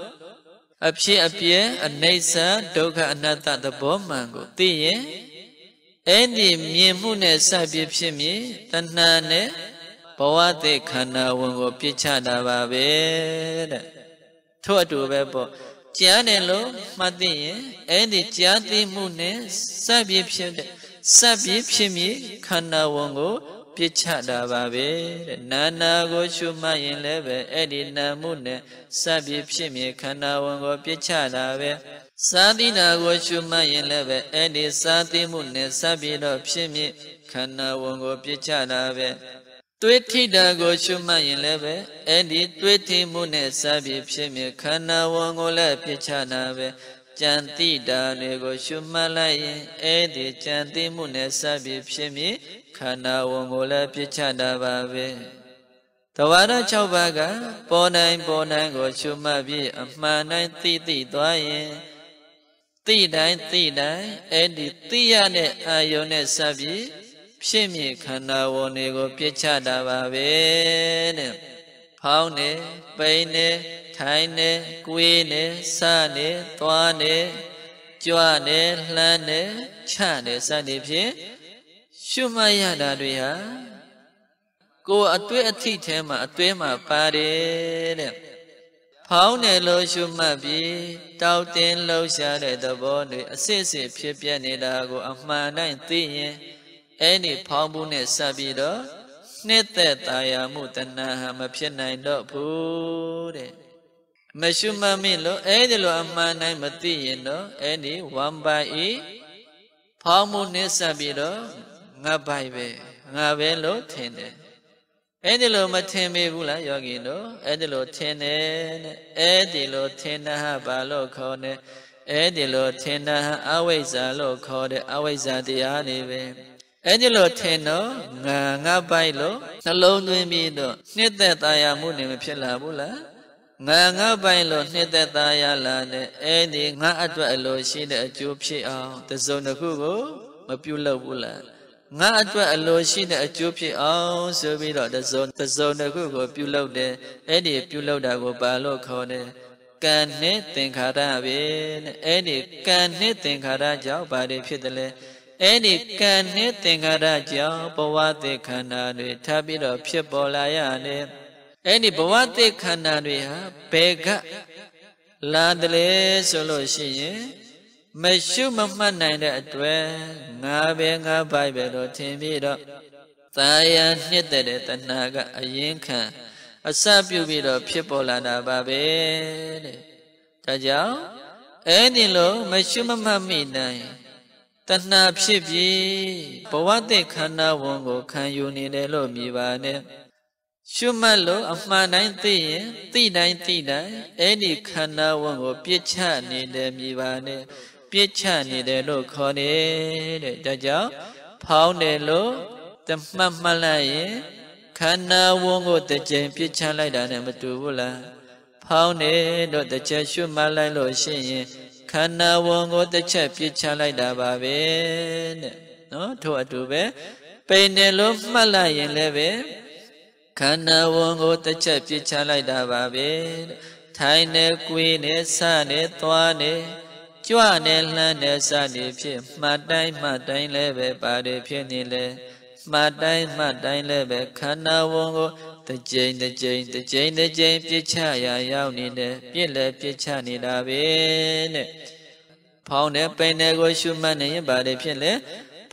အဖြစ်အပျက်အနိစ္စဒုက္ခအနတ္တသဘောမှန်ကိုသိရင်အဲ့ဒီမြင်မှုနဲ့စပြဖြစ်မြင်တဏှာနဲ့ဘဝတဲ့ခန္ဓာဝင်ကို ပြစ်ချတာပါပဲတဲ့ထို့အတူပဲပေါ့ကြားတယ်လို့မှတ်သိရင်အဲ့ဒီကြားသိမှုနဲ့စပြဖြစ်တဲ့စပြဖြစ်မြင်ခန္ဓာဝင်ကိုပြစ်ချတာပါပဲတဲ့နာနာကိုရှုမှတ်ရင်လည်းပဲအဲ့ဒီနာမှုနဲ့စပ်ပြီးဖြစ်မြင်ခန္ဓာဝင်ကိုပြစ်ချတာပဲစာတိနာကိုရှုမှတ်ရင်လည်းပဲအဲ့ဒီစာတိမှုနဲ့စပ်ပြီးတော့ဖြစ်မြင်ခန္ဓာဝင်ကိုပြစ်ချတာပဲတွေးထိတာကိုရှုမှတ်ရင်လည်းပဲအဲ့ဒီတွေးထိမှုနဲ့စပ်ပြီးဖြစ်မြင်ခန္ဓာဝင်ကိုလည်းပြစ်ချတာပဲကြံတိတာတွေကိုရှုမှတ်လိုက်ရင်အဲ့ဒီကြံတိမှုနဲ့စပ်ပြီးဖြစ်မြင်ခန္ဓာဝန်ကိုလည်းပြစ်ချတာပါပဲတဝါရ6ပါးကပေါ်နိုင်ပေါ်နိုင်ကိုရှုမှတ်ပြီးအမှန်တိုင်းသိသိသွားရင်သိတိုင်းသိတိုင်းအဲ့ဒီသိရတဲ့အာယုန်နဲ့ဆက်ပြီးဖြစ်မြင်ခန္ဓာဝန်တွေကို ပြစ်ချတာပါပဲတဲ့ဖောင်းနေပိန်နေထိုင်နေကွေးနေစနေသွားနေကြွနေလှမ်းနေချနေစသည်ဖြင့်ရှုမှတ်ရတာတွေဟာကိုယ်အတွေ့အထိထဲမှာအတွေ့မှာပါတယ်တဲ့ဖောင်းတယ်လို့ရှုမှတ်ပြီးတောက်တင်းလှုပ်ရှားတဲ့သဘောတွေအစစ်စစ်ဖြစ်ပြနေတာကို အမှန်တိုင်းသိရင်အဲ့ဒီဖောင်းမှုနဲ့ဆက်ပြီးတော့နှစ်သက်ตายာမှုတဏှာဟာမဖြစ်နိုင်တော့ဘူးတဲ့မရှုမှတ်မိလို့အဲ့ဒီလိုအမှန်တိုင်းမသိရင်တော့အဲ့ဒီဝမ်ပါဤဖောင်းမှုနဲ့ဆက်ပြီးတော့ငါပိုင်ပဲငါပဲလို့ထင်တယ်အဲ့ဒီလိုမထင်ပေဘူးလားယောဂီတို့အဲ့ဒီလိုထင်တယ်တဲ့အဲ့ဒီလိုထင်တာဘာလို့ခေါ်နေအဲ့ဒီလိုထင်တာအဝိဇ္ဇာလို့ခေါ်တယ်အဝိဇ္ဇာတရားတွေပဲအဲ့ဒီလိုထင်တော့ငါငါပိုင်လို့နှလုံးသွင်းပြီးတော့နှစ်သက်သာယာမှုနေမဖြစ်လာဘူးလားငါငါပိုင်လို့နှစ်သက်သာယာလာတဲ့အဲ့ဒီငါအတွက်အလိုရှိတဲ့အကျိုးဖြစ်အောင်တစုံတစ်ခုကို မပြုတ်လောက်ဘူးလားငါအတွက်အလိုရှိတဲ့အကျိုးဖြစ်အောင်ဆိုပြီးတော့တစုံတစုံတစ်ခုကိုပြုလုပ်တယ်အဲ့ဒီပြုလုပ်တာကိုဘာလို့ခေါ်တယ်ကံနဲ့သင်္ခါရပဲတဲ့အဲ့ဒီကံနဲ့သင်္ခါရကြောင့်ဘာတွေဖြစ်တယ်လဲအဲ့ဒီကံနဲ့သင်္ခါရကြောင့်ဘဝတိခန္ဓာတွေထပ်ပြီးတော့ဖြစ်ပေါ်လာရတယ်အဲ့ဒီဘဝတိခန္ဓာတွေဟာဘယ်ကလာတယ်ဆိုလို့ရှိရင်မရှုမမှတ်နိုင်တဲ့အတွက်ငါပဲငါပိုက်ပဲတော့ထင်ပြီးတော့တာယာနှစ်တဲ့တဏှာကအရင်ခံအစပြုပြီးတော့ဖြစ်ပေါ်လာတာပါပဲတဲ့ဒါကြောင့်အဲ့ဒီလို မရှုမမှတ်မိနိုင်တဏှာဖြစ်ပြီးဘဝတည်ခန္ဓာဝန်ကိုခံယူနေတယ်လို့မြည်ပါနဲ့ရှုမှတ်လို့အမှန်တိုင်းသိရင်သိတိုင်းသိတိုင်းအဲ့ဒီခန္ဓာဝန်ကို ပြစ်ချနေတယ်မြည်ပါနဲ့ပြစ်ချနေတယ်လို့ခေါ်တယ်တဲ့ဒါကြောင့်ဖောင်းတယ်လို့တမှတ်မှတ်လိုက်ရင်ခန္ဓာဝန်းကိုတစ်ကြိမ်ပြစ်ချလိုက်တာနဲ့မတူဘူးလားဖောင်းတယ်လို့တစ်ချက်ရှုမှတ်လိုက်လို့ရှိရင်ခန္ဓာဝန်းကိုတစ်ချက်ပြစ်ချလိုက်တာပါပဲတဲ့နော်ထို့အတူပဲပိန်တယ်လို့မှတ်လိုက်ရင်လည်းပဲခန္ဓာဝန်ကိုတစ်ချက်ပြစ်ချလိုက်တာပါပဲထိုင်နေ၊ကွေးနေ၊ဆနေ၊သွားနေကြွနဲ့လှမ်းနဲ့စသည်ဖြင့်မှတ်တိုင်းမှတ်တိုင်းလည်းပဲပါတယ်ဖြစ်နေလေမှတ်တိုင်းမှတ်တိုင်းလည်းပဲခန္ဓာဝန်ကိုတစ်ကြိမ်တစ်ကြိမ်တစ်ကြိမ်တစ်ကြိမ်ပြစ်ချရာရောက်နေတယ်ပြစ်လည်းပြစ်ချနေတာပဲတဲ့ဖောင်းတဲ့ပိန်တွေကိုရှုမှတ်နေရင်ပါတယ်ဖြစ်လေ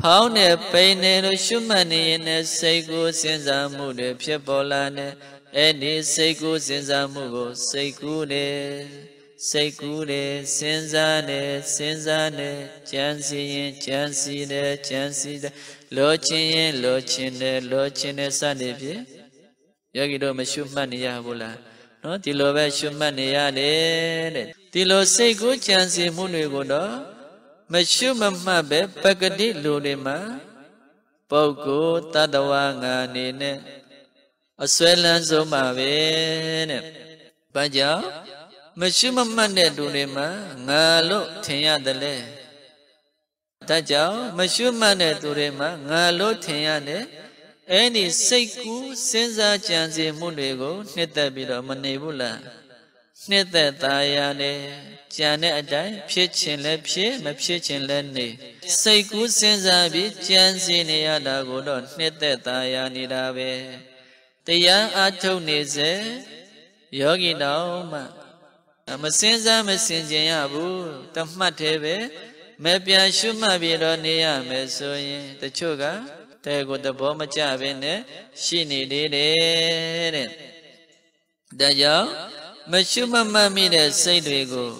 ဖောင်းတဲ့ပိန်တွေလို့ရှုမှတ်နေရင်လည်းစိတ်ကိုစဉ်းစားမှုတွေဖြစ်ပေါ်လာတယ်အဲ့ဒီစိတ်ကိုစဉ်းစားမှုကိုစိတ်ကူးတယ်စိတ်ကူးတယ်စဉ်းစားတယ်စဉ်းစားတယ်ကြံစီရင်ကြံစီတယ်ကြံစီတယ်လောချင်ရင်လောချင်တယ်လောချင်တယ်စသည်ဖြင့်ယောဂီတို့မရှုမှတ်နေရဘူးလားနော်ဒီလိုပဲရှုမှတ်နေရတယ်တဲ့ဒီလိုစိတ်ကူးကြံစီမှုတွေကိုတော့မရှုမမှတ်ပဲပကတိလူတွေမှာပုဂ္ဂိုလ်တ attva ငါအနေနဲ့အစွဲလန်းဆုံးပါပဲတဲ့ဘာကြောင့်မရှိမမှတ်တဲ့သူတွေမှာငါလို့ထင်ရတယ်လေဒါကြောင့်မရှိမှတ်တဲ့သူတွေမှာငါလို့ထင်ရတယ်အဲ့ဒီစိတ်ကူးစဉ်းစားကြံစည်မှုတွေကိုနှစ်သက်ပြီးတော့မနေဘူးလားနှစ်သက်သားရတယ်ကြံတဲ့အတိုင်းဖြစ်ခြင်းလည်းဖြစ်မဖြစ်ခြင်းလည်းနေစိတ်ကူးစဉ်းစားပြီးကြံစည်နေရတာကိုတော့နှစ်သက်သားရနေတာပဲတရားအထုတ်နေစေယောဂီတော်မှမစင်စားမစင်ကြင်ရဘူးတမှတ်သေးပဲမပြန်ရှုမှတ်ပြီးတော့နေရမယ်ဆိုရင်တချို့ကတဲ့ကိုသဘောမကျဘဲနဲ့ရှိနေသေးတယ်တဲ့ဒါကြောင့်မရှုမမှတ်မိတဲ့စိတ်တွေကို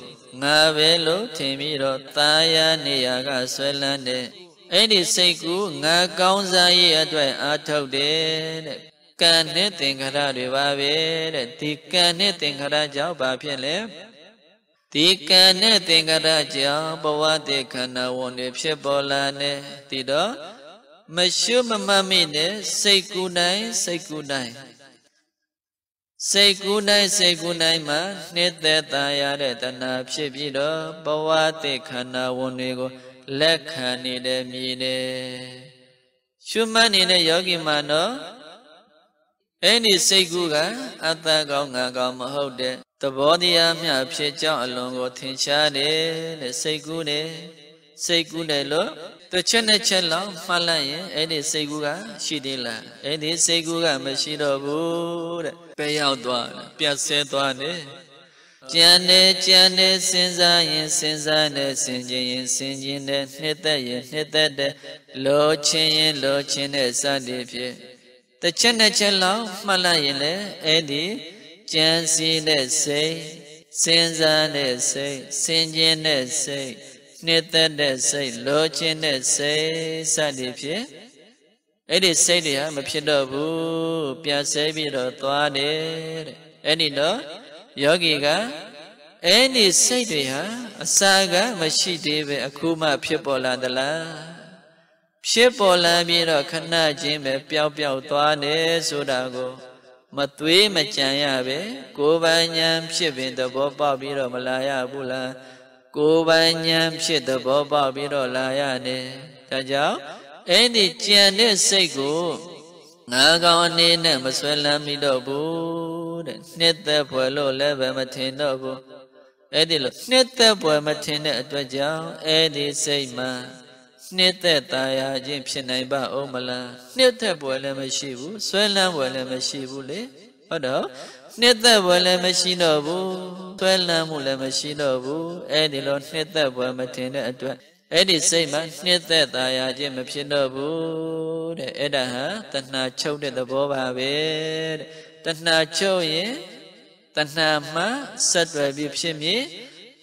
ငါပဲလို့ထင်ပြီးတော့ตาရနေရကဆွဲလန်းတဲ့အဲ့ဒီစိတ်ကူငါကောင်းစားရေးအတွက်အားထုတ်တယ်တဲ့ကံနဲ့သင်္ခါရတွေပါပဲတဲ့ဒီကံနဲ့သင်္ခါရကြောင့်ဘာဖြစ်လဲဒီကံနဲ့သင်္ခါရကြောင့်ဘဝတေခန္ဓာဝန်တွေဖြစ်ပေါ်လာနေဒီတော့မရှုမမမိနဲ့စိတ်ကူနိုင် စိတ်ကူနိုင်စိတ်ကူနိုင်စိတ်ကူနိုင်မှာနှစ်သက်သာရတဲ့တဏှာဖြစ်ပြီးတော့ဘဝတေခန္ဓာဝန်တွေကိုလက်ခံနေတယ်မြည်နေရှုမှတ်နေတဲ့ယောဂီမှာနော်အဲ့ဒီစိတ်ကူးကအတ္တကောင်းငါကောင်းမဟုတ်တဲ့သဘောတရားမျှဖြစ်ကြောင်းအလွန်ကိုထင်ရှားတယ်တဲ့စိတ်ကူးနဲ့စိတ်ကူးတယ်လို့တစ်ချက်နဲ့ချက်လောက်မှတ်လိုက်ရင်အဲ့ဒီစိတ်ကူးကရှိသေးလားအဲ့ဒီစိတ်ကူးကမရှိတော့ဘူးတဲ့ပဲရောက်သွားပြတ်ဆဲသွားတယ်ကြံတယ်ကြံတယ်စဉ်းစားရင်စဉ်းစားတယ်စဉ်းကျင်ရင်စဉ်းကျင်တယ်နှစ်သက်ရင်နှစ်သက်တယ်လိုချင်ရင်လိုချင်တဲ့စသည်ဖြင့်တစ်ချက်တစ်ချက်လောက်မှတ်လိုက်ရင်လည်းအဲ့ဒီကြံစည်တဲ့စိတ်စဉ်းစားတဲ့စိတ်ဆင်ခြင်တဲ့စိတ်နှစ်သက်တဲ့စိတ်လိုချင်တဲ့စိတ်စသည်ဖြင့်အဲ့ဒီစိတ်တွေဟာမဖြစ်တော့ဘူးပြန်ဆဲပြီးတော့သွားတယ်တဲ့အဲ့ဒီတော့ယောဂီကအဲ့ဒီစိတ်တွေဟာအစာကမရှိသေးပဲအခုမှဖြစ်ပေါ်လာသလားရှစ်ပေါ်လံပြီးတော့ခဏချင်းပဲပျောက်ပျောက်သွားတယ်ဆိုတာကိုမသွေးမကြံရပဲကိုယ်ပိုင်ဉာဏ်ဖြစ်ပင်သဘောပေါက်ပြီးတော့မလာရဘူးလားကိုယ်ပိုင်ဉာဏ်ဖြစ်သဘောပေါက်ပြီးတော့လာရတယ်ဒါကြောင့်အဲ့ဒီကြံတဲ့စိတ်ကိုငါကောင်အနေနဲ့မဆွဲလန်းမိတော့ဘူးတဲ့နှစ်သက်ဖွယ်လို့လည်းပဲမထင်တော့ဘူးအဲ့ဒီလိုနှစ်သက်ဖွယ်မထင်တဲ့အတွက်ကြောင့်အဲ့ဒီစိတ်မှာနှစ်သက်ตายာခြင်းဖြစ်နိုင်ပါအောင်မလားနှစ်သက်ပွဲလည်းမရှိဘူးဆွဲလန်းပွဲလည်းမရှိဘူးလေဟုတ်တော့နှစ်သက်ပွဲလည်းမရှိတော့ဘူးဆွဲလန်းမှုလည်းမရှိတော့ဘူးအဲ့ဒီလိုနှစ်သက်ပွဲမတင်တဲ့အတွက်အဲ့ဒီစိတ်မှာနှစ်သက်ตายာခြင်းမဖြစ်တော့ဘူးတဲ့အဲ့ဒါဟာတဏှာချုပ်တဲ့သဘောပါပဲတဲ့တဏှာချုပ်ရင်တဏှာမှဆက်တွယ်ပြီးဖြစ်မြင်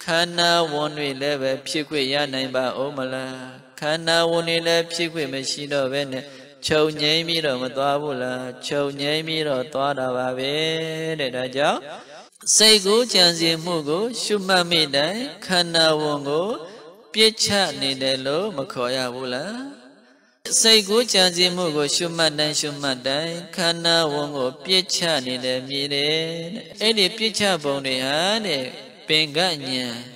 ခန္ဓာဝန်တွေလည်းပဲဖြစ်ခွင့်ရနိုင်ပါဦးမလားခန္ဓာဝင်နေလည်းဖြစ်ခွင့်မရှိတော့ဘဲနဲ့ခြုံငိမ့်ပြီးတော့မသွားဘူးလားခြုံငိမ့်ပြီးတော့သွားတာပါပဲတဲ့ဒါကြောင့်စိတ်ကိုကြံစည်မှုကို ရှုမှတ်မိတိုင်းခန္ဓာဝင်ကို ပြစ်ချနေတယ်လို့မခေါ်ရဘူးလားစိတ်ကိုကြံစည်မှုကို ရှုမှတ်တိုင်းရှုမှတ်တိုင်းခန္ဓာဝင်ကို ပြစ်ချနေတယ်မြည်တယ်အဲ့ဒီပြစ်ချပုံတွေဟာတဲ့ပင်ကညံ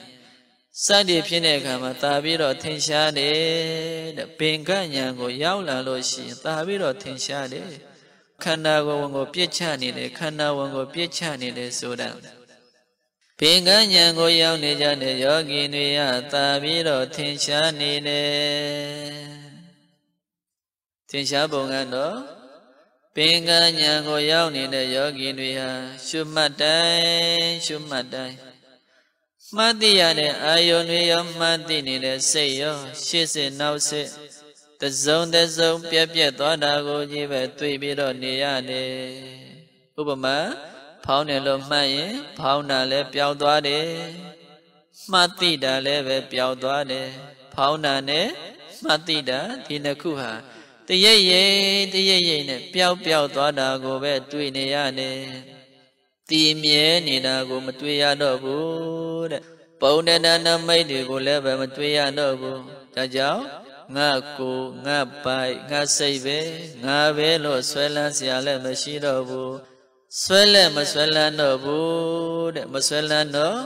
စသည်ဖြစ်တဲ့အခါမှာတာပြီးတော့ထင်ရှားတယ်တဲ့ပင်ကညာကိုရောက်လာလို့ရှိရင်တာပြီးတော့ထင်ရှားတယ်ခန္ဓာကိုယ်ဝင်ကိုပြစ်ချနေတယ်ခန္ဓာဝင်ကိုပြစ်ချနေတယ်ဆိုတာပင်ကညာကိုရောက်နေကြတဲ့ယောဂီတွေကတာပြီးတော့ထင်ရှားနေတယ်ထင်ရှားပုံကတော့ပင်ကညာကိုရောက်နေတဲ့ယောဂီတွေဟာရှုမှတ်တိုင်းရှုမှတ်တိုင်းမှတ်သိရတဲ့အာယုန်တွေရောမှတ်သိနေတဲ့စိတ်ရောရှေ့စစ်နောက်စစ်တစုံတစုံပြက်ပြက်သွားတာကိုကြီးပဲတွေ့ပြီးတော့နေရတယ်ဥပမာဖောင်းတယ်လို့မှတ်ရင်ဖောင်းတာလည်းပျောက်သွားတယ်မှတ်သိတာလည်းပဲပျောက်သွားတယ်ဖောင်းတာနဲ့မှတ်သိတာဒီနှစ်ခုဟာတရရိတ်တရရိတ်နဲ့ပျောက်ပျောက်သွားတာကိုပဲတွေ့နေရတယ်တည်မြဲနေတာကို မတွေ့ရတော့ဘူးတဲ့ပုံတဏနမိတ်တွေကိုလည်းပဲမတွေ့ရတော့ဘူးဒါကြောင့်ငါကိုငါပိုက်ငါစိတ်ပဲငါပဲလို့ဆွဲလန်းစရာလည်းမရှိတော့ဘူးဆွဲလည်းမဆွဲလန်းတော့ဘူးတဲ့မဆွဲလန်းတော့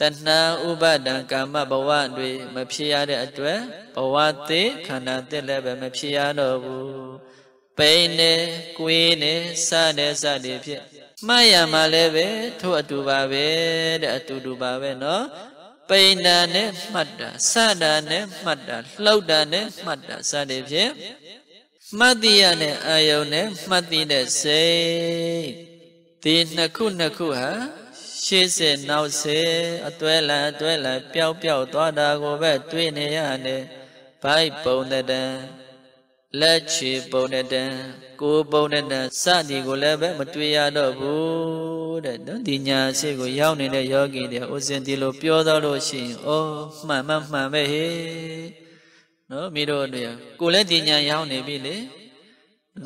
တဏှာဥပါဒံကာမဘဝတွေမဖြစ်ရတဲ့အတွက်ဘဝသေးခန္ဓာသက်လည်းပဲမဖြစ်ရတော့ဘူးပိန်နေ၊ကွေးနေစတဲ့စတဲ့ဖြစ်မှတ်ရမှာလည်းပဲထို့အတူပါပဲတဲ့အတူတူပါပဲเนาะပိဏာနဲ့မှတ်တာစတာနဲ့မှတ်တာလှုပ်တာနဲ့မှတ်တာစသည်ဖြင့်မှတ်တိရနဲ့အာယုန်နဲ့မှတ်တိတဲ့စိတ်ဒီနှစ်ခုနှစ်ခုဟာရှေ့စေနောက်စေအတွဲလာအတွဲလာပျောက်ပျောက်သွားတာကိုပဲတွေ့နေရတယ်ဘိုက်ပုံတဲ့လက်ချေပုံနဲ့တန်ကိုပုံနဲ့တန်စသည်ကိုလည်းပဲမတွေ့ရတော့ဘူးတဲ့နော်ဒီညာရှိကိုရောက်နေတဲ့ယောဂီတွေဥစဉ်ဒီလိုပြောတော့လို့ရှိရင်အော်မှန်မှန်မှန်ပဲဟေးနော်မိတို့တွေကိုလည်းဒီညာရောက်နေပြီလေ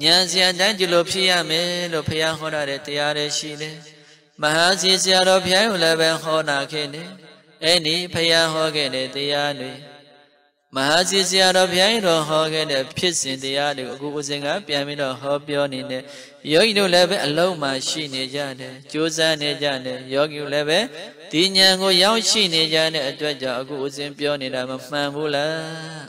ညာစရာတိုင်းဒီလိုဖြစ်ရမယ်လို့ဘုရားဟောတာတဲ့တရားတွေရှိတယ်မဟာစီဆရာတော်ဘုရားကိုလည်းပဲဟောတာခဲ့တယ်အဲ့ဒီဘုရားဟောခဲ့တဲ့တရားတွေမဟာစီဆရာတော်ဘုရားရင်တော်ဟောခဲ့တဲ့ဖြစ်စဉ်တရားတွေအခုဦးစင်ကပြန်ပြီးတော့ဟောပြောနေတဲ့ယောဂီတို့လည်းပဲအလုံးမှရှိနေကြတယ်ကြိုးစားနေကြတယ်ယောဂီတို့လည်းပဲဒီဉာဏ်ကိုရောက်ရှိနေကြတဲ့အတွက်ကြောင့်အခုဦးစင်ပြောနေတာမမှန်ဘူးလား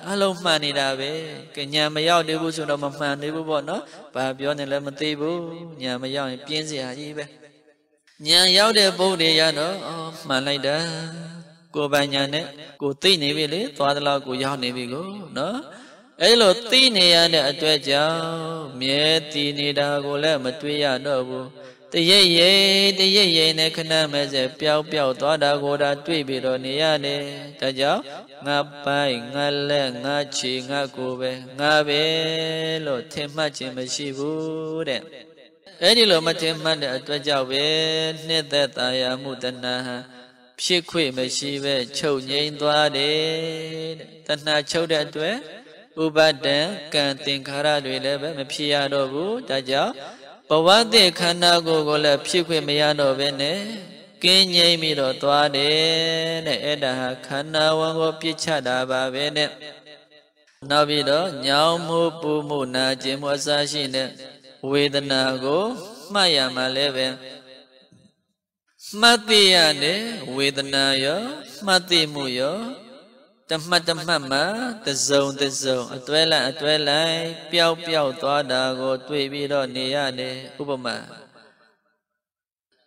အလုံးမှန်နေတာပဲကဉာဏ်မရောက်သေးဘူးဆိုတော့မမှန်သေးဘူးပေါ့နော်ဘာပြောနေလဲမသိဘူးဉာဏ်မရောက်ရင်ပြင်းစရာကြီးပဲဉာဏ်ရောက်တဲ့ပုဂ္ဂိုလ်ရတော့မှန်လိုက်တာကိုယ်ပိုင်ညာနဲ့ကိုသိနေပြီလေသွားသလောက်ကိုရောက်နေပြီကိုနော်အဲ့လိုသိနေရတဲ့အတွက်ကြောင့်မြဲတည်နေတာကိုလည်းမတွေးရတော့ဘူးတရိပ်ရိပ်တရိပ်ရိပ်နဲ့ခဏမဲ့စပျောက်ပျောက်သွားတာကိုဒါတွေ့ပြီးတော့နေရတယ်ဒါကြောင့်ငါပိုင်ငါလက်ငါခြေငါကိုယ်ပဲငါပဲလို့ထင်မှတ်ခြင်းမရှိဘူးတဲ့အဲ့ဒီလိုမထင်မှတ်တဲ့အတွက်ကြောင့်ပဲနှစ်သက်သာယာမှုတဏ္ဍာဖြစ်ခွေမရှိပဲချုပ်ငိမ့်သွားတယ်တဏှာချုပ်တဲ့အတွက်ဥပါဒံကံသင်္ခါရတွေလည်းပဲမဖြစ်ရတော့ဘူးဒါကြောင့်ဘဝတည်ခန္ဓာကိုယ်ကိုလည်းဖြစ်ခွေမရတော့ဘဲနဲ့ကင်းငြိမ့်ပြီးတော့သွားတယ်တဲ့အဲ့ဒါဟာခန္ဓာဝန်ကိုပြစ်ချတာပါပဲတဲ့နောက်ပြီးတော့ညောင်းမှုပူမှုနာကျင်မှုအစရှိတဲ့ဝေဒနာကိုမှတ်ရမှာလည်းပဲမှတ်သိရတဲ့ဝေဒနာရောမှတ်သိမှုရောတမှတ်တမှတ်မှာတစုံတစုံအတွဲလိုက်အတွဲလိုက်ပျောက်ပျောက်သွားတာကို တွေ့ပြီးတော့နေရတယ်ဥပမာ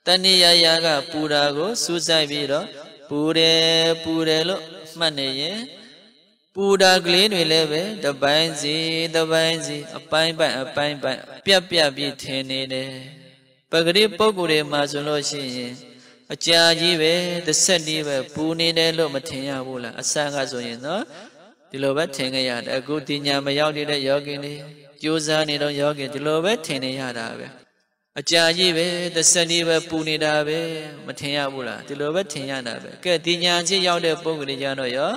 တဏှာရာကပူတာကိုစူးစိုက်ပြီးတော့ပူတယ်ပူတယ်လို့မှတ်နေရင်ပူတာကလေးတွေလည်းပဲတပိုင်းစီတပိုင်းစီအပိုင်းပိုင်းအပိုင်းပိုင်းပြက်ပြက်ပြီးထင်နေတယ်ပဂရိပုဂ္ဂိုလ်တွေမှာဆိုလို့ရှိရင်အကြာကြီးပဲတစ်ဆက်လေးပဲပူနေတယ်လို့မထင်ရဘူးလားအစကဆိုရင်နော်ဒီလိုပဲထင်ကြရတယ်အခုတင်ညာမရောက်တဲ့ယောဂီတွေကြိုးစားနေတော့ယောဂီဒီလိုပဲထင်နေရတာပဲအကြာကြီးပဲတစ်ဆက်လေးပဲပူနေတာပဲမထင်ရဘူးလားဒီလိုပဲထင်ရတာပဲကဲတင်ညာချင်းရောက်တဲ့ပုံကလေးကြတော့ရော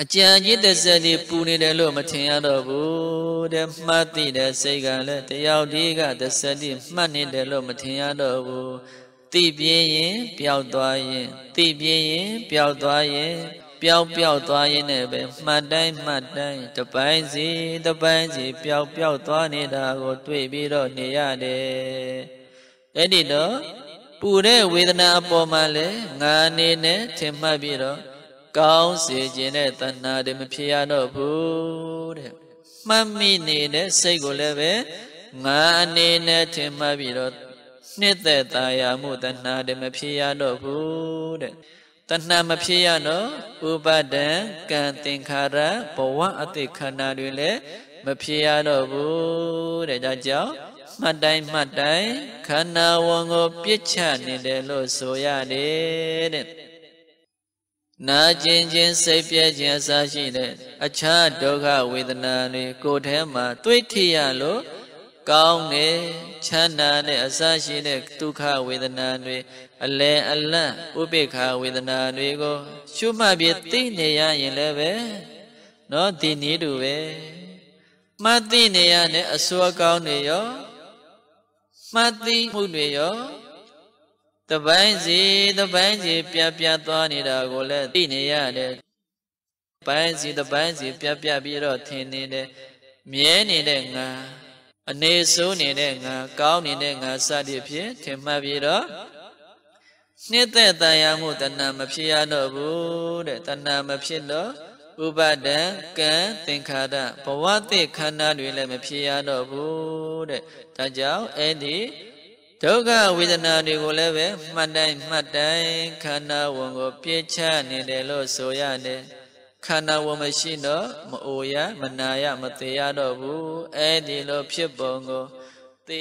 အကြံကြီးတစ်စက်ဒီပူနေတယ်လို့မထင်ရတော့ဘူးတဲ့မှတ်သိတဲ့စိတ်ကလည်းတယောက်ဒီကတစ်စက်ဒီမှတ်နေတယ်လို့မထင်ရတော့ဘူးသိပြင်းရင်ပျောက်သွားရင်သိပြင်းရင်ပျောက်သွားရင်ပျောက်ပျောက်သွားရင်လည်းပဲမှတ်တိုင်းမှတ်တိုင်းတပိုင်းစီတပိုင်းစီပျောက်ပျောက်သွားနေတာကိုတွေ့ပြီးတော့နေရတယ်အဲ့ဒီတော့ပူတဲ့ဝေဒနာအပေါ်မှာလည်းငါအနေနဲ့ထင်မှတ်ပြီးတော့ကောင်းစေခြင်းနဲ့တဏှာတွေမဖြစ်ရတော့ဘူးတဲ့မှတ်မိနေတဲ့စိတ်ကိုလည်းပဲငါအနေနဲ့ထင်မှတ်ပြီးတော့နှစ်သက်ตายာမှုတဏှာတွေမဖြစ်ရတော့ဘူးတဲ့တဏှာမဖြစ်ရတော့ဥပါဒံကံသင်္ခါရဘဝအတိခန္ဓာတွေလည်းမဖြစ်ရတော့ဘူးတဲ့ဒါကြောင့်မှတ်တိုင်းမှတ်တိုင်းခန္ဓာဝန်ကိုပြစ်ချနေတယ်လို့ဆိုရတယ်တဲ့နာကျင်ခြင်းစိတ်ပြည့်ခြင်းအစရှိတဲ့အခြားဒုက္ခဝေဒနာတွေကိုယ်ထဲမှာတွေ့ထရလို့ကောင်းတဲ့ချမ်းသာတဲ့အစရှိတဲ့ဒုက္ခဝေဒနာတွေအလယ်အလတ်ဥပိ္ပခာဝေဒနာတွေကို ရှုမှတ်ပြီးသိနေရရင်လည်းပဲနော်ဒီနည်းတူပဲမှတ်သိနေရတဲ့အစွာကောင်းတွေရောမှတ်သိမှုတွေရောတပိုင်းစီတပိုင်းစီပြပြသွားနေတာကိုလည်းသိနေရတဲ့ပိုင်းစီတပိုင်းစီပြပြပြီးတော့ထင်နေတဲ့မြဲနေတဲ့ငါအနေဆိုးနေတဲ့ငါကောင်းနေတဲ့ငါစသည်ဖြင့်ထင်မှတ်ပြီးတော့နှစ်သက်တရားမှုတဏမဖြစ်ရတော့ဘူးတဲ့တဏမဖြစ်တော့ဥပဒံကံသင်္ခါရဘဝတိခန္ဓာတွေလည်းမဖြစ်ရတော့ဘူးတဲ့ဒါကြောင့်အဲ့ဒီဒုက္ခဝေဒနာတွေကိုလည်းပဲမှတ်တိုင်းမှတ်တိုင်းခန္ဓာဝင်ကိုပြည့်ချနေတယ်လို့ဆိုရတယ်ခန္ဓာဝင်မရှိတော့မအိုရမနာရမသေးရတော့ဘူးအဲ့ဒီလိုဖြစ်ပုံကိုသေ